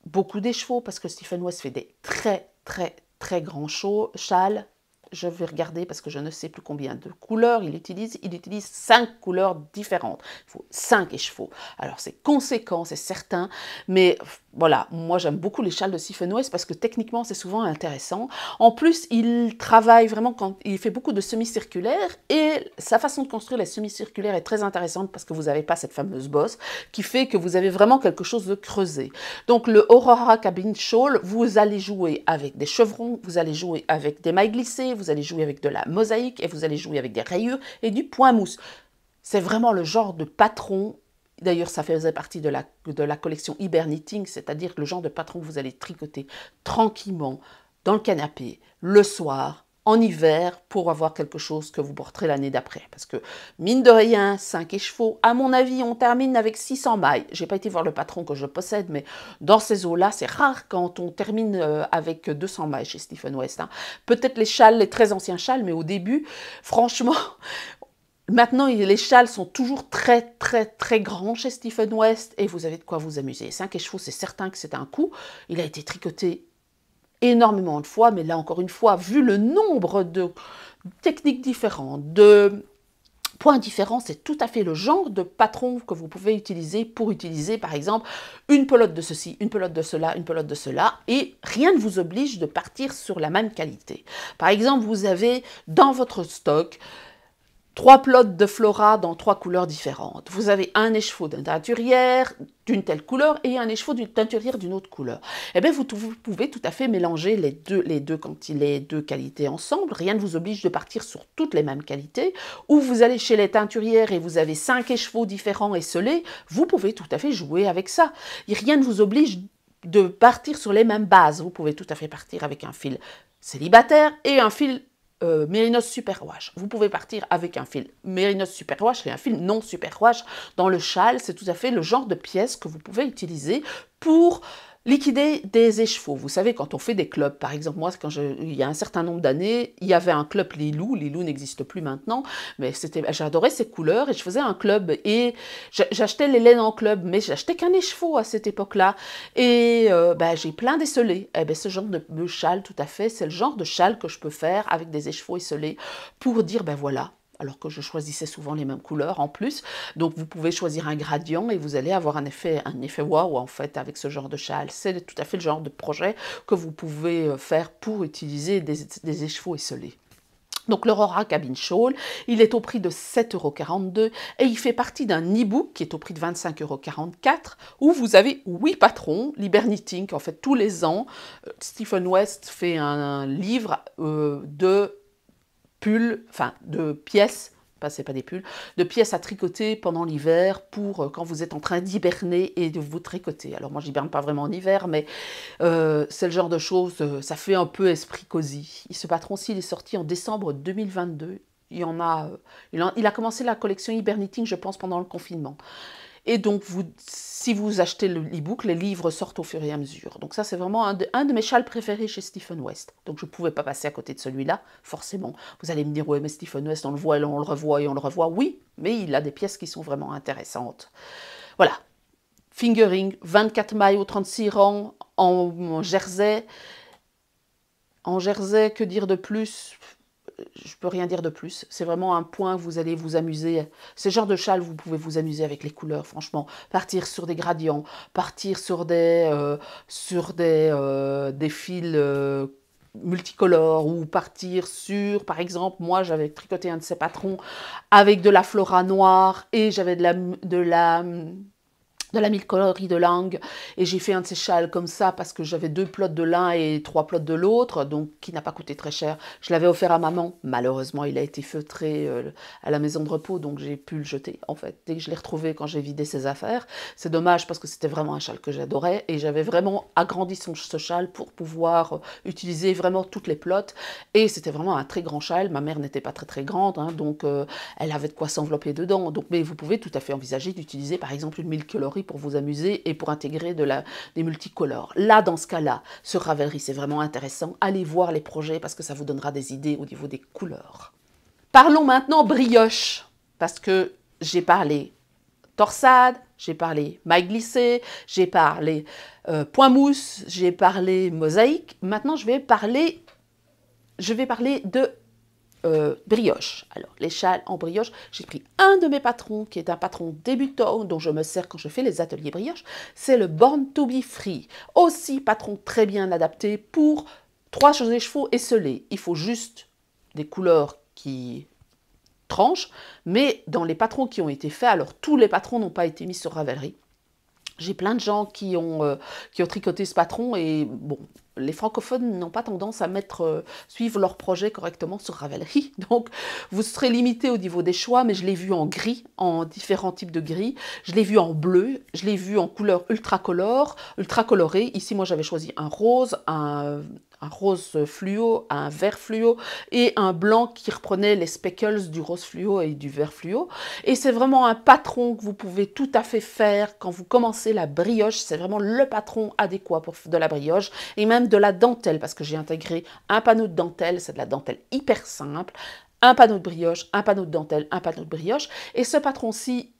beaucoup d'échevaux parce que Stephen West fait des très très très grands châles je vais regarder parce que je ne sais plus combien de couleurs il utilise. Il utilise cinq couleurs différentes. Il faut cinq échevaux. Alors c'est conséquent, c'est certain, mais voilà, moi j'aime beaucoup les châles de OS parce que techniquement c'est souvent intéressant. En plus, il travaille vraiment quand il fait beaucoup de semi-circulaires et sa façon de construire les semi-circulaires est très intéressante parce que vous n'avez pas cette fameuse bosse qui fait que vous avez vraiment quelque chose de creusé. Donc le Aurora Cabin Shawl, vous allez jouer avec des chevrons, vous allez jouer avec des mailles glissées, vous allez jouer avec de la mosaïque et vous allez jouer avec des rayures et du point mousse. C'est vraiment le genre de patron D'ailleurs, ça faisait partie de la, collection hibernating, c'est-à-dire le genre de patron que vous allez tricoter tranquillement dans le canapé le soir en hiver pour avoir quelque chose que vous porterez l'année d'après. Parce que, mine de rien, 5 échevaux, à mon avis, on termine avec 600 mailles. J'ai pas été voir le patron que je possède, mais dans ces eaux-là, c'est rare quand on termine euh, avec 200 mailles chez Stephen West. Hein. Peut-être les châles, les très anciens châles, mais au début, franchement, Maintenant, les châles sont toujours très, très, très grands chez Stephen West et vous avez de quoi vous amuser. 5 échevaux, c'est certain que c'est un coup. Il a été tricoté énormément de fois, mais là encore une fois, vu le nombre de techniques différentes, de points différents, c'est tout à fait le genre de patron que vous pouvez utiliser pour utiliser par exemple une pelote de ceci, une pelote de cela, une pelote de cela, et rien ne vous oblige de partir sur la même qualité. Par exemple, vous avez dans votre stock trois plots de flora dans trois couleurs différentes. Vous avez un écheveau d'une teinturière d'une telle couleur et un écheveau d'une teinturière d'une autre couleur. Eh bien, vous, pouvez tout à fait mélanger les deux, les, deux, deux qualités ensemble. Rien ne vous oblige de partir sur toutes les mêmes qualités. Ou vous allez chez les teinturières et vous avez cinq écheveaux différents et scellés, Vous pouvez tout à fait jouer avec ça. rien ne vous oblige de partir sur les mêmes bases. Vous pouvez tout à fait partir avec un fil célibataire et un fil euh, Mérinos Super Vous pouvez partir avec un fil Mérinos Super et un fil non Superwash Dans le châle, c'est tout à fait le genre de pièce que vous pouvez utiliser pour Liquider des échevaux. Vous savez, quand on fait des clubs, par exemple, moi, quand je, il y a un certain nombre d'années, il y avait un club Les Loups. Les Loups n'existe plus maintenant, mais c'était, j'adorais ces couleurs et je faisais un club. Et j'achetais les laines en club, mais j'achetais qu'un écheveau à cette époque-là. Et euh, ben, j'ai plein d'esselés. Eh ben, ce genre de, châle, tout à fait, c'est le genre de châle que je peux faire avec des échevaux esselés pour dire, ben voilà, alors que je choisissais souvent les mêmes couleurs en plus. Donc vous pouvez choisir un gradient et vous allez avoir un effet, un effet waouh en fait avec ce genre de châle. C'est tout à fait le genre de projet que vous pouvez euh, faire pour utiliser des, des échevaux esselés. Donc l'Aurora Cabin Shawl, il est au prix de 7,42€ et il fait partie d'un e-book qui est au prix de 25,44€ où vous avez 8 patrons, Liberty en fait tous les ans, euh, Stephen West fait un livre euh, de enfin de pièces, pas pas des pulls, de pièces à tricoter pendant l'hiver pour euh, quand vous êtes en train d'hiberner et de vous tricoter. Alors moi j'hiberne pas vraiment en hiver, mais euh, c'est le genre de choses, euh, ça fait un peu esprit cosy. Ce patron-ci, il est sorti en décembre 2022. Il en a, il, il a commencé la collection hibernating, je pense, pendant le confinement. Et donc, vous, si vous achetez l'e-book, les livres sortent au fur et à mesure. Donc ça, c'est vraiment un de, mes châles préférés chez Stephen West. Donc je ne pouvais pas passer à côté de celui-là, forcément. Vous allez me dire, oui, mais Stephen West, on le voit, on le revoit et on le revoit. Oui, mais il a des pièces qui sont vraiment intéressantes. Voilà. Fingering, 24 mailles au 36 rangs en jersey. En jersey, que dire de plus je peux rien dire de plus. C'est vraiment un point où vous allez vous amuser. Ces genre de châles, vous pouvez vous amuser avec les couleurs, franchement. Partir sur des gradients, partir sur des, euh, sur des, euh, fils euh, multicolores ou partir sur, par exemple, moi j'avais tricoté un de ces patrons avec de la flora noire et j'avais de la, de la de la mille coloris de langue et j'ai fait un de ces châles comme ça parce que j'avais deux plots de l'un et trois plots de l'autre donc qui n'a pas coûté très cher je l'avais offert à maman malheureusement il a été feutré euh, à la maison de repos donc j'ai pu le jeter en fait dès que je l'ai retrouvé quand j'ai vidé ses affaires c'est dommage parce que c'était vraiment un châle que j'adorais et j'avais vraiment agrandi son, ce châle pour pouvoir euh, utiliser vraiment toutes les plottes et c'était vraiment un très grand châle ma mère n'était pas très très grande hein, donc euh, elle avait de quoi s'envelopper dedans donc mais vous pouvez tout à fait envisager d'utiliser par exemple une mille coloris pour vous amuser et pour intégrer des multicolores. Là, dans ce cas-là, ce Ravelry, c'est vraiment intéressant. Allez voir les projets parce que ça vous donnera des idées au niveau des couleurs. Parlons maintenant brioche, parce que j'ai parlé torsade, j'ai parlé maille glissée, j'ai parlé euh, point mousse, j'ai parlé mosaïque. Maintenant, je vais parler, je vais parler de euh, brioche. Alors, châles en brioche, j'ai pris un de mes patrons, qui est un patron débutant dont je me sers quand je fais les ateliers brioche, c'est le Born to be Free. Aussi, patron très bien adapté pour trois choses et chevaux esselés. Il faut juste des couleurs qui tranchent, mais dans les patrons qui ont été faits, alors tous les patrons n'ont pas été mis sur Ravelry. J'ai plein de gens qui ont, euh, qui ont tricoté ce patron et bon, les francophones n'ont pas tendance à mettre, euh, suivre leur projet correctement sur Ravelry. Donc, vous serez limité au niveau des choix, mais je l'ai vu en gris, en différents types de gris. Je l'ai vu en bleu, je l'ai vu en couleur ultra color, ultra colorée. Ici, moi, j'avais choisi un rose, un, un rose fluo un vert fluo et un blanc qui reprenait les speckles du rose fluo et du vert fluo. Et c'est vraiment un patron que vous pouvez tout à fait faire quand vous commencez la brioche. C'est vraiment le patron adéquat pour de la brioche et même de la dentelle parce que j'ai intégré un panneau de dentelle. C'est de la dentelle hyper simple un panneau de brioche, un panneau de dentelle, un panneau de brioche. Et ce patron-ci,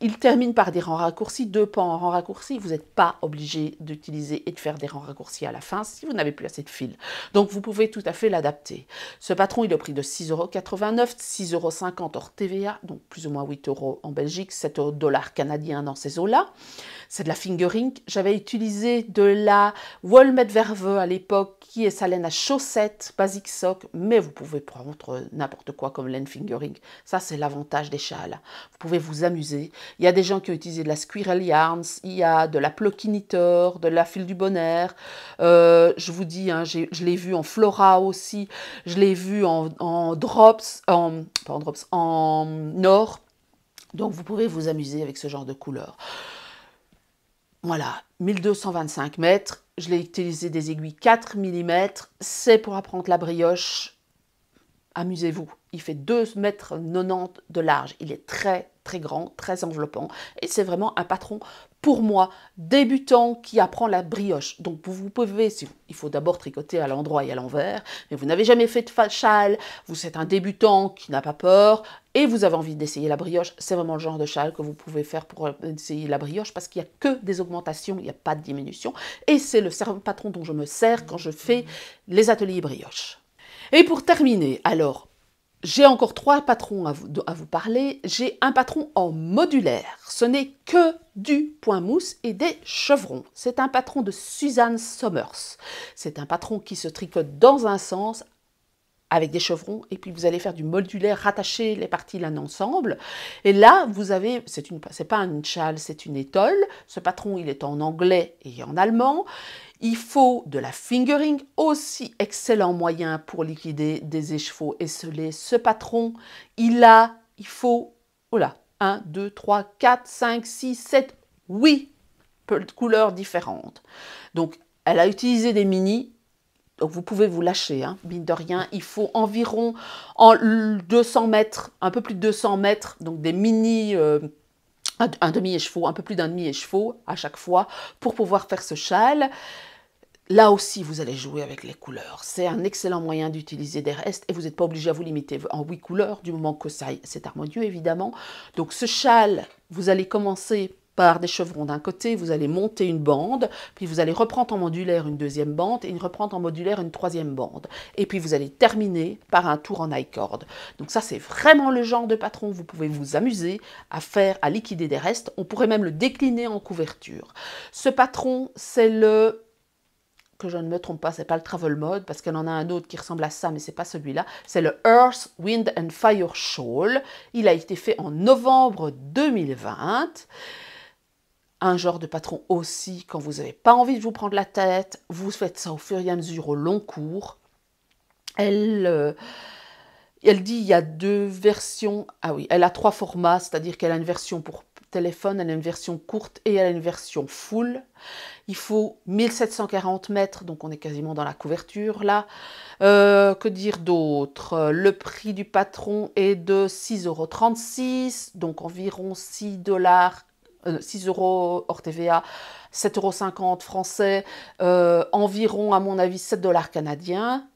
il termine par des rangs raccourcis, deux pans en rangs raccourcis. Vous n'êtes pas obligé d'utiliser et de faire des rangs raccourcis à la fin si vous n'avez plus assez de fil. Donc vous pouvez tout à fait l'adapter. Ce patron, il est au prix de 6,89€, 6,50€ hors TVA, donc plus ou moins 8 euros en Belgique, 7 dollars canadiens dans ces eaux-là. C'est de la fingering. J'avais utilisé de la Walmet Verveux à l'époque, qui est sa laine à chaussettes, basic sock, mais vous pouvez prendre n'importe quoi comme laine fingering. Ça, c'est l'avantage des châles. Vous pouvez vous amuser. Il y a des gens qui ont utilisé de la squirrel yarns, il y a de la Ploquinitor, de la file du bonheur. Euh, je vous dis, hein, je l'ai vu en flora aussi, je l'ai vu en, drops, en, pas en drops, en or. Donc vous pouvez vous amuser avec ce genre de couleurs. Voilà, 1225 mètres. Je l'ai utilisé des aiguilles 4 mm. C'est pour apprendre la brioche amusez-vous. Il fait 2,90 mètres de large. Il est très très grand, très enveloppant. Et c'est vraiment un patron pour moi, débutant qui apprend la brioche. Donc vous, pouvez, il faut d'abord tricoter à l'endroit et à l'envers, mais vous n'avez jamais fait de châle, vous êtes un débutant qui n'a pas peur, et vous avez envie d'essayer la brioche, c'est vraiment le genre de châle que vous pouvez faire pour euh, essayer la brioche, parce qu'il n'y a que des augmentations, il n'y a pas de diminution, et c'est le patron dont je me sers quand je fais les ateliers brioche. Et pour terminer, alors, j'ai encore trois patrons à vous, à vous parler. J'ai un patron en modulaire. Ce n'est que du point mousse et des chevrons. C'est un patron de Suzanne Sommers. C'est un patron qui se tricote dans un sens avec des chevrons et puis vous allez faire du modulaire, rattacher les parties l'un ensemble. Et là, vous avez, c'est une, c'est pas une châle, c'est une étole. Ce patron, il est en anglais et en allemand. Il faut de la fingering, aussi excellent moyen pour liquider des écheveaux esselés. Ce patron, il a, il faut, oh 1, 2, 3, 4, 5, 6, 7, 8 couleurs différentes. Donc, elle a utilisé des mini, donc vous pouvez vous lâcher, hein, mine de rien. Il faut environ en 200 mètres, un peu plus de 200 mètres, donc des mini euh, un, demi-écheveau, un peu plus d'un demi-écheveau à chaque fois pour pouvoir faire ce châle. Là aussi, vous allez jouer avec les couleurs. C'est un excellent moyen d'utiliser des restes et vous n'êtes pas obligé à vous limiter en huit couleurs du moment que c'est harmonieux, évidemment. Donc ce châle, vous allez commencer par des chevrons d'un côté, vous allez monter une bande, puis vous allez reprendre en modulaire une deuxième bande et reprendre en modulaire une troisième bande. Et puis vous allez terminer par un tour en high Donc ça, c'est vraiment le genre de patron vous pouvez vous amuser à faire, à liquider des restes. On pourrait même le décliner en couverture. Ce patron, c'est le que je ne me trompe pas, c'est pas le travel mode parce qu'elle en a un autre qui ressemble à ça, mais c'est pas celui-là. C'est le Earth, Wind and Fire Shoal. Il a été fait en novembre 2020 un genre de patron aussi quand vous n'avez pas envie de vous prendre la tête, vous faites ça au fur et à mesure au long cours. Elle, euh, elle dit il y a deux versions, ah oui, elle a trois formats, c'est-à-dire qu'elle a une version pour téléphone, elle a une version courte et elle a une version full. Il faut 1740 mètres, donc on est quasiment dans la couverture là. Euh, que dire d'autre Le prix du patron est de 6,36 euros, donc environ 6 dollars 6 euh, euros hors TVA, 7,50 euros français, euh, environ, à mon avis, 7 dollars canadiens.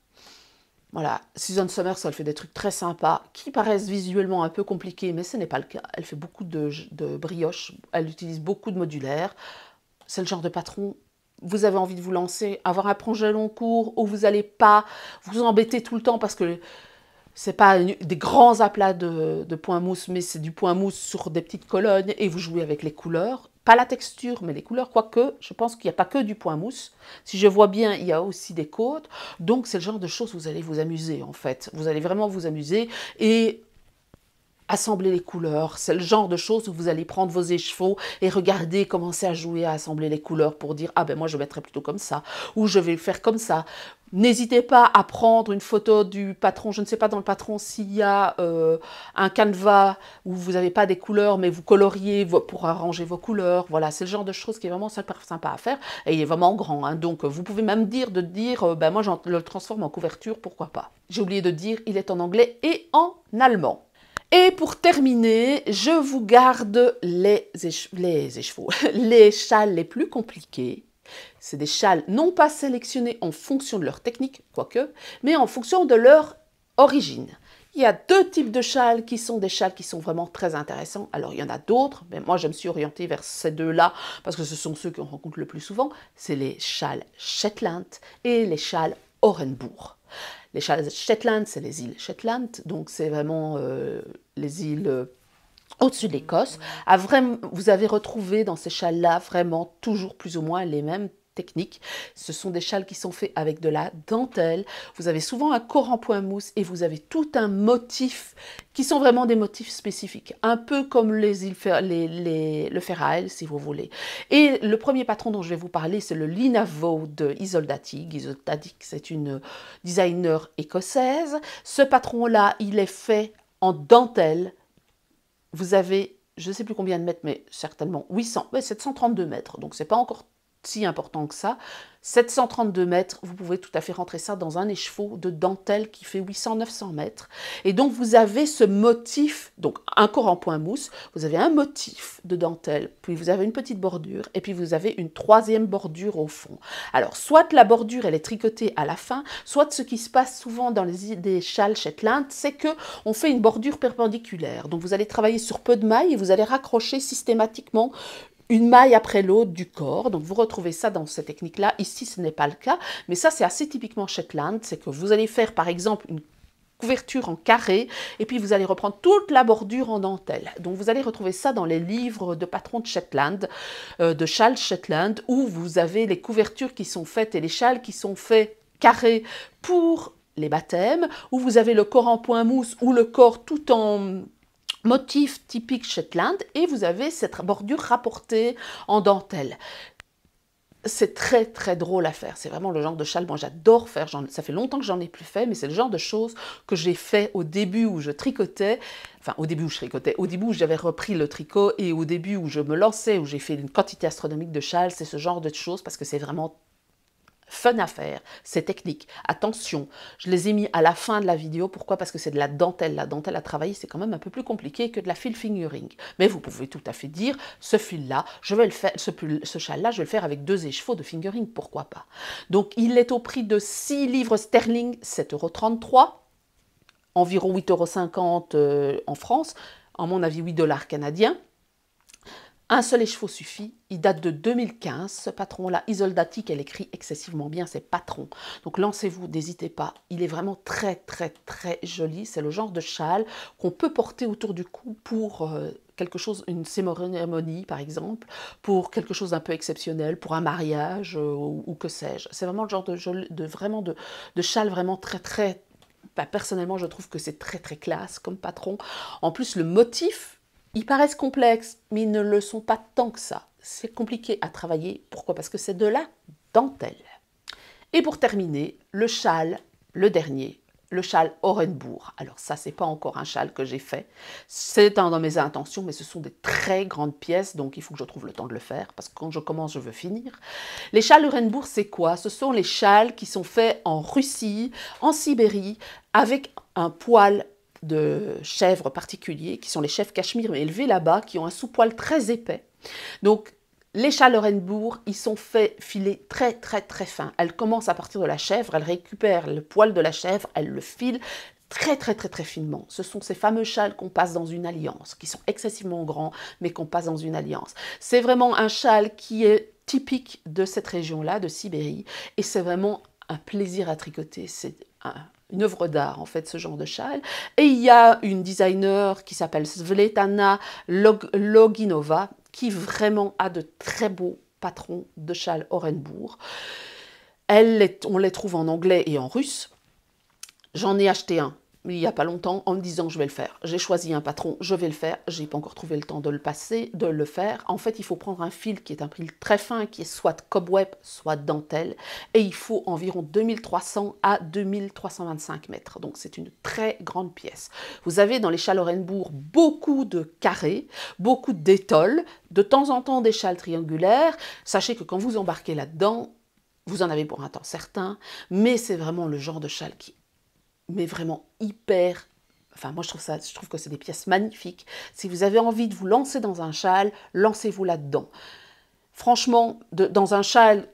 Voilà, Susan Summers, elle fait des trucs très sympas, qui paraissent visuellement un peu compliqués, mais ce n'est pas le cas. Elle fait beaucoup de, de brioches, elle utilise beaucoup de modulaires. C'est le genre de patron vous avez envie de vous lancer, avoir un projet long cours où vous n'allez pas vous embêter tout le temps parce que c'est pas des grands aplats de, de point mousse, mais c'est du point mousse sur des petites colonnes et vous jouez avec les couleurs. Pas la texture, mais les couleurs, quoique je pense qu'il n'y a pas que du point mousse. Si je vois bien, il y a aussi des côtes. Donc c'est le genre de choses où vous allez vous amuser en fait. Vous allez vraiment vous amuser et assembler les couleurs. C'est le genre de choses où vous allez prendre vos écheveaux et regarder, commencer à jouer, à assembler les couleurs pour dire, ah ben moi je mettrai plutôt comme ça, ou je vais faire comme ça. N'hésitez pas à prendre une photo du patron. Je ne sais pas dans le patron s'il y a euh, un canevas où vous n'avez pas des couleurs, mais vous coloriez pour arranger vos couleurs. Voilà, c'est le genre de choses qui est vraiment super sympa à faire. Et il est vraiment grand. Hein. Donc, vous pouvez même dire de dire, euh, ben moi, je le transforme en couverture, pourquoi pas. J'ai oublié de dire, il est en anglais et en allemand. Et pour terminer, je vous garde les, les les châles les plus compliqués. C'est des châles non pas sélectionnés en fonction de leur technique, quoique, mais en fonction de leur origine. Il y a deux types de châles qui sont des châles qui sont vraiment très intéressants. Alors, il y en a d'autres, mais moi, je me suis orientée vers ces deux-là parce que ce sont ceux qu'on rencontre le plus souvent. C'est les châles Shetland et les châles Orenbourg. Les Shetland, c'est les îles Shetland, donc c'est vraiment euh, les îles euh, au-dessus de l'Écosse. Vous avez retrouvé dans ces châles-là vraiment toujours plus ou moins les mêmes technique. Ce sont des châles qui sont faits avec de la dentelle. Vous avez souvent un corps en point mousse et vous avez tout un motif qui sont vraiment des motifs spécifiques, un peu comme les, le fer à si vous voulez. Et le premier patron dont je vais vous parler, c'est le Linavo de Isolda Tig. c'est une designer écossaise. Ce patron-là, il est fait en dentelle. Vous avez je ne sais plus combien de mètres, mais certainement 800, mais 732 mètres, donc c'est pas encore si important que ça. 732 mètres, vous pouvez tout à fait rentrer ça dans un écheveau de dentelle qui fait 800-900 mètres. Et donc vous avez ce motif, donc un corps en point mousse, vous avez un motif de dentelle, puis vous avez une petite bordure, et puis vous avez une troisième bordure au fond. Alors soit la bordure elle est tricotée à la fin, soit ce qui se passe souvent dans les des châles Shetland, c'est que on fait une bordure perpendiculaire. Donc vous allez travailler sur peu de mailles et vous allez raccrocher systématiquement une maille après l'autre du corps. Donc vous retrouvez ça dans cette technique-là. Ici, ce n'est pas le cas, mais ça c'est assez typiquement Shetland. C'est que vous allez faire par exemple une couverture en carré, et puis vous allez reprendre toute la bordure en dentelle. Donc vous allez retrouver ça dans les livres de patrons de Shetland, euh, de châles Shetland, où vous avez les couvertures qui sont faites et les châles qui sont faits carrés pour les baptêmes, où vous avez le corps en point mousse ou le corps tout en motif typique Shetland et vous avez cette bordure rapportée en dentelle. C'est très très drôle à faire. C'est vraiment le genre de châle. Moi j'adore faire. Ça fait longtemps que j'en ai plus fait, mais c'est le genre de choses que j'ai fait au début où je tricotais. Enfin, au début où je tricotais. Au début où j'avais repris le tricot et au début où je me lançais, où j'ai fait une quantité astronomique de châles. C'est ce genre de choses parce que c'est vraiment fun à faire, c'est technique. Attention, je les ai mis à la fin de la vidéo. Pourquoi Parce que c'est de la dentelle. La dentelle à travailler, c'est quand même un peu plus compliqué que de la fil fingering. Mais vous pouvez tout à fait dire, ce fil-là, je vais le faire, ce, châle-là, je vais le faire avec deux échevaux de fingering. Pourquoi pas Donc, il est au prix de 6 livres sterling, 7,33 environ 8,50 euros euh, en France, en mon avis 8 dollars canadiens. Un seul écheveau suffit. Il date de 2015, ce patron-là. Isoldatique, elle écrit excessivement bien c'est patron. Donc lancez-vous, n'hésitez pas. Il est vraiment très, très, très joli. C'est le genre de châle qu'on peut porter autour du cou pour... Euh, quelque chose, une cérémonie par exemple, pour quelque chose d'un peu exceptionnel, pour un mariage euh, ou, que sais-je. C'est vraiment le genre de, de vraiment de, châle vraiment très très bah, personnellement, je trouve que c'est très très classe comme patron. En plus, le motif ils paraissent complexes, mais ils ne le sont pas tant que ça. C'est compliqué à travailler. Pourquoi Parce que c'est de la dentelle. Et pour terminer, le châle, le dernier, le châle Orenbourg. Alors ça, c'est pas encore un châle que j'ai fait. C'est dans mes intentions, mais ce sont des très grandes pièces, donc il faut que je trouve le temps de le faire, parce que quand je commence, je veux finir. Les châles Orenbourg, c'est quoi Ce sont les châles qui sont faits en Russie, en Sibérie, avec un poil de chèvres particuliers, qui sont les chèvres cachemire élevés là-bas, qui ont un sous-poil très épais. Donc, les châles Lorenbourg, ils sont faits filer très très très fin. Elles commencent à partir de la chèvre, elles récupèrent le poil de la chèvre, elles le filent très très très très finement. Ce sont ces fameux châles qu'on passe dans une alliance, qui sont excessivement grands, mais qu'on passe dans une alliance. C'est vraiment un châle qui est typique de cette région-là, de Sibérie, et c'est vraiment un plaisir à tricoter. C'est un, une œuvre d'art, en fait, ce genre de châle. Et il y a une designer qui s'appelle Svetlana Loginova, qui vraiment a de très beaux patrons de châle Orenbourg. Elle, on les trouve en anglais et en russe. J'en ai acheté un il n'y a pas longtemps en me disant je vais le faire. J'ai choisi un patron, je vais le faire. J'ai pas encore trouvé le temps de le passer, de le faire. En fait, il faut prendre un fil qui est un fil très fin, qui est soit cobweb, soit dentelle, et il faut environ 2300 à 2325 mètres. Donc c'est une très grande pièce. Vous avez dans les châles Orenbourg beaucoup de carrés, beaucoup d'étoles, de temps en temps des châles triangulaires. Sachez que quand vous embarquez là-dedans, vous en avez pour un temps certain, mais c'est vraiment le genre de châle qui mais vraiment hyper Enfin, moi, je trouve, ça, je trouve que c'est des pièces magnifiques. Si vous avez envie de vous lancer dans un châle, lancez-vous là-dedans. Franchement, dans un châle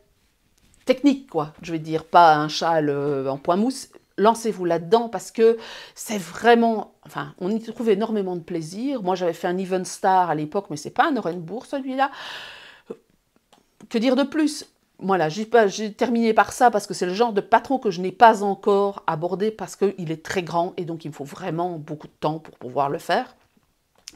technique, quoi, je vais dire, pas un châle euh, en point mousse, lancez-vous là-dedans parce que c'est vraiment... Enfin, on y trouve énormément de plaisir. Moi, j'avais fait un Evenstar Star à l'époque, mais c'est pas un Orenbourg, celui-là. Que dire de plus voilà, j'ai terminé par ça parce que c'est le genre de patron que je n'ai pas encore abordé parce qu'il est très grand et donc il me faut vraiment beaucoup de temps pour pouvoir le faire.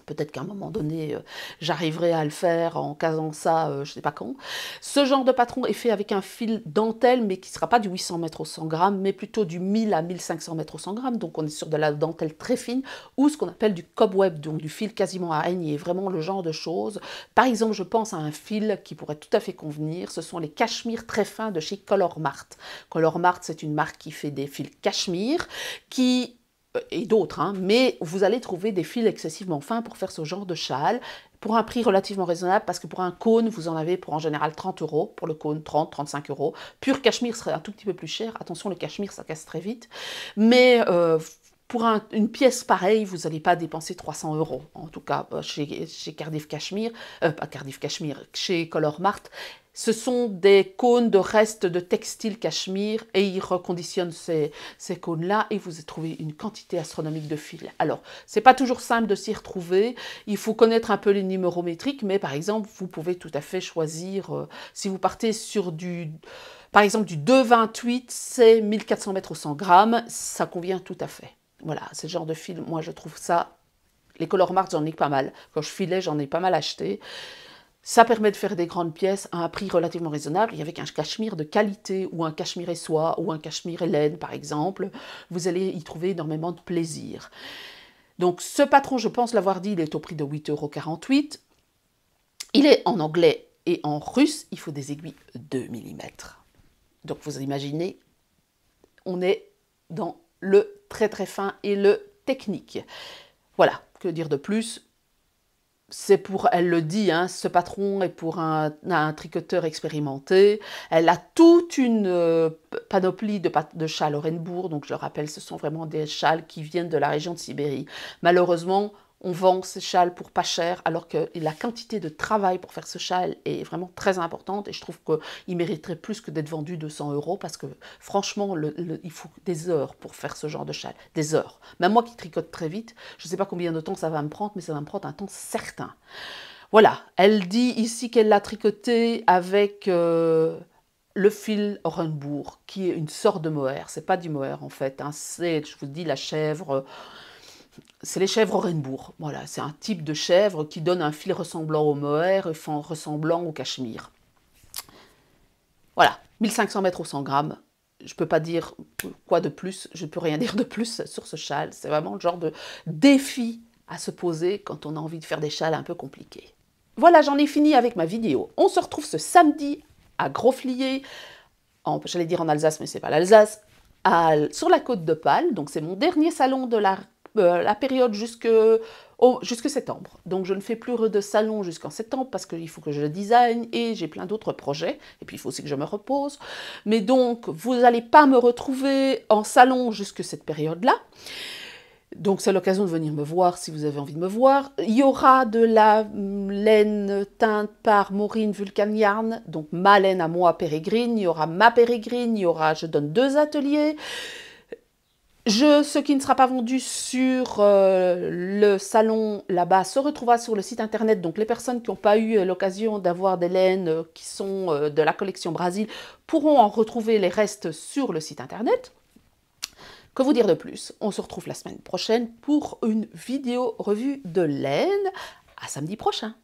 Peut-être qu'à un moment donné, euh, j'arriverai à le faire en casant ça, euh, je ne sais pas quand. Ce genre de patron est fait avec un fil dentelle, mais qui ne sera pas du 800 mètres au 100 grammes, mais plutôt du 1000 à 1500 mètres au 100 grammes. Donc on est sur de la dentelle très fine, ou ce qu'on appelle du cobweb, donc du fil quasiment à et vraiment le genre de choses. Par exemple, je pense à un fil qui pourrait tout à fait convenir, ce sont les cachemires très fins de chez Colormart. Colormart, c'est une marque qui fait des fils cachemire, qui euh, et d'autres, hein, mais vous allez trouver des fils excessivement fins pour faire ce genre de châle, pour un prix relativement raisonnable, parce que pour un cône, vous en avez pour en général 30 euros, pour le cône 30, 35 euros. Pur cachemire serait un tout petit peu plus cher, attention le cachemire ça casse très vite, mais euh, pour une pièce pareille, vous n'allez pas dépenser 300 euros, en tout cas euh, chez, chez Cardiff Cachemire, pas Cardiff Cachemire, chez Color Mart, ce sont des cônes de restes de textile cachemire et ils reconditionnent ces, cônes-là et vous trouvez une quantité astronomique de fils. Alors, n'est pas toujours simple de s'y retrouver. Il faut connaître un peu les numérométriques, mais par exemple, vous pouvez tout à fait choisir, euh, si vous partez sur du... Par exemple, du 2,28, c'est 1400 mètres au 100 grammes, ça convient tout à fait. Voilà, ce genre de fil, moi je trouve ça... Les color marks, j'en ai pas mal. Quand je filais, j'en ai pas mal acheté. Ça permet de faire des grandes pièces à un prix relativement raisonnable et avec un cachemire de qualité ou un cachemire et soie ou un cachemire et laine par exemple, vous allez y trouver énormément de plaisir. Donc ce patron, je pense l'avoir dit, il est au prix de 8,48€. Il est en anglais et en russe, il faut des aiguilles 2 mm. Donc vous imaginez, on est dans le très très fin et le technique. Voilà, que dire de plus c'est pour, elle le dit, hein, ce patron est pour un, un, tricoteur expérimenté. Elle a toute une euh, panoplie de, de châles Orenbourg. Donc, je le rappelle, ce sont vraiment des châles qui viennent de la région de Sibérie. Malheureusement, on vend ces châles pour pas cher, alors que la quantité de travail pour faire ce châle est vraiment très importante. Et je trouve qu'il mériterait plus que d'être vendu 200 euros, parce que franchement, il faut des heures pour faire ce genre de châle. Des heures. Même moi qui tricote très vite, je ne sais pas combien de temps ça va me prendre, mais ça va me prendre un temps certain. Voilà, elle dit ici qu'elle l'a tricoté avec... Euh, le fil Orenbourg, qui est une sorte de mohair, c'est pas du mohair en fait, hein. c'est, je vous dis, la chèvre c'est les chèvres Orenbourg. Voilà, c'est un type de chèvre qui donne un fil ressemblant au mohair, ressemblant au cachemire. Voilà, 1500 mètres au 100 grammes. Je ne peux pas dire quoi de plus, je ne peux rien dire de plus sur ce châle. C'est vraiment le genre de défi à se poser quand on a envie de faire des châles un peu compliqués. Voilà, j'en ai fini avec ma vidéo. On se retrouve ce samedi à Grosflier, j'allais dire en Alsace, mais c'est pas l'Alsace, sur la côte de Pal. Donc c'est mon dernier salon de la euh, la période jusque jusque septembre. Donc je ne fais plus de salon jusqu'en septembre parce qu'il faut que je design et j'ai plein d'autres projets. Et puis il faut aussi que je me repose. Mais donc vous n'allez pas me retrouver en salon jusque cette période-là. Donc c'est l'occasion de venir me voir si vous avez envie de me voir. Il y aura de la laine teinte par Maureen Vulcan donc ma laine à moi pérégrine. Il y aura ma pérégrine, il y aura, je donne deux ateliers ce qui ne sera pas vendu sur euh, le salon là-bas se retrouvera sur le site internet. Donc les personnes qui n'ont pas eu euh, l'occasion d'avoir des laines euh, qui sont de la collection Brasil pourront en retrouver les restes sur le site internet. Que vous dire de plus On se retrouve la semaine prochaine pour une vidéo revue de laine à samedi prochain.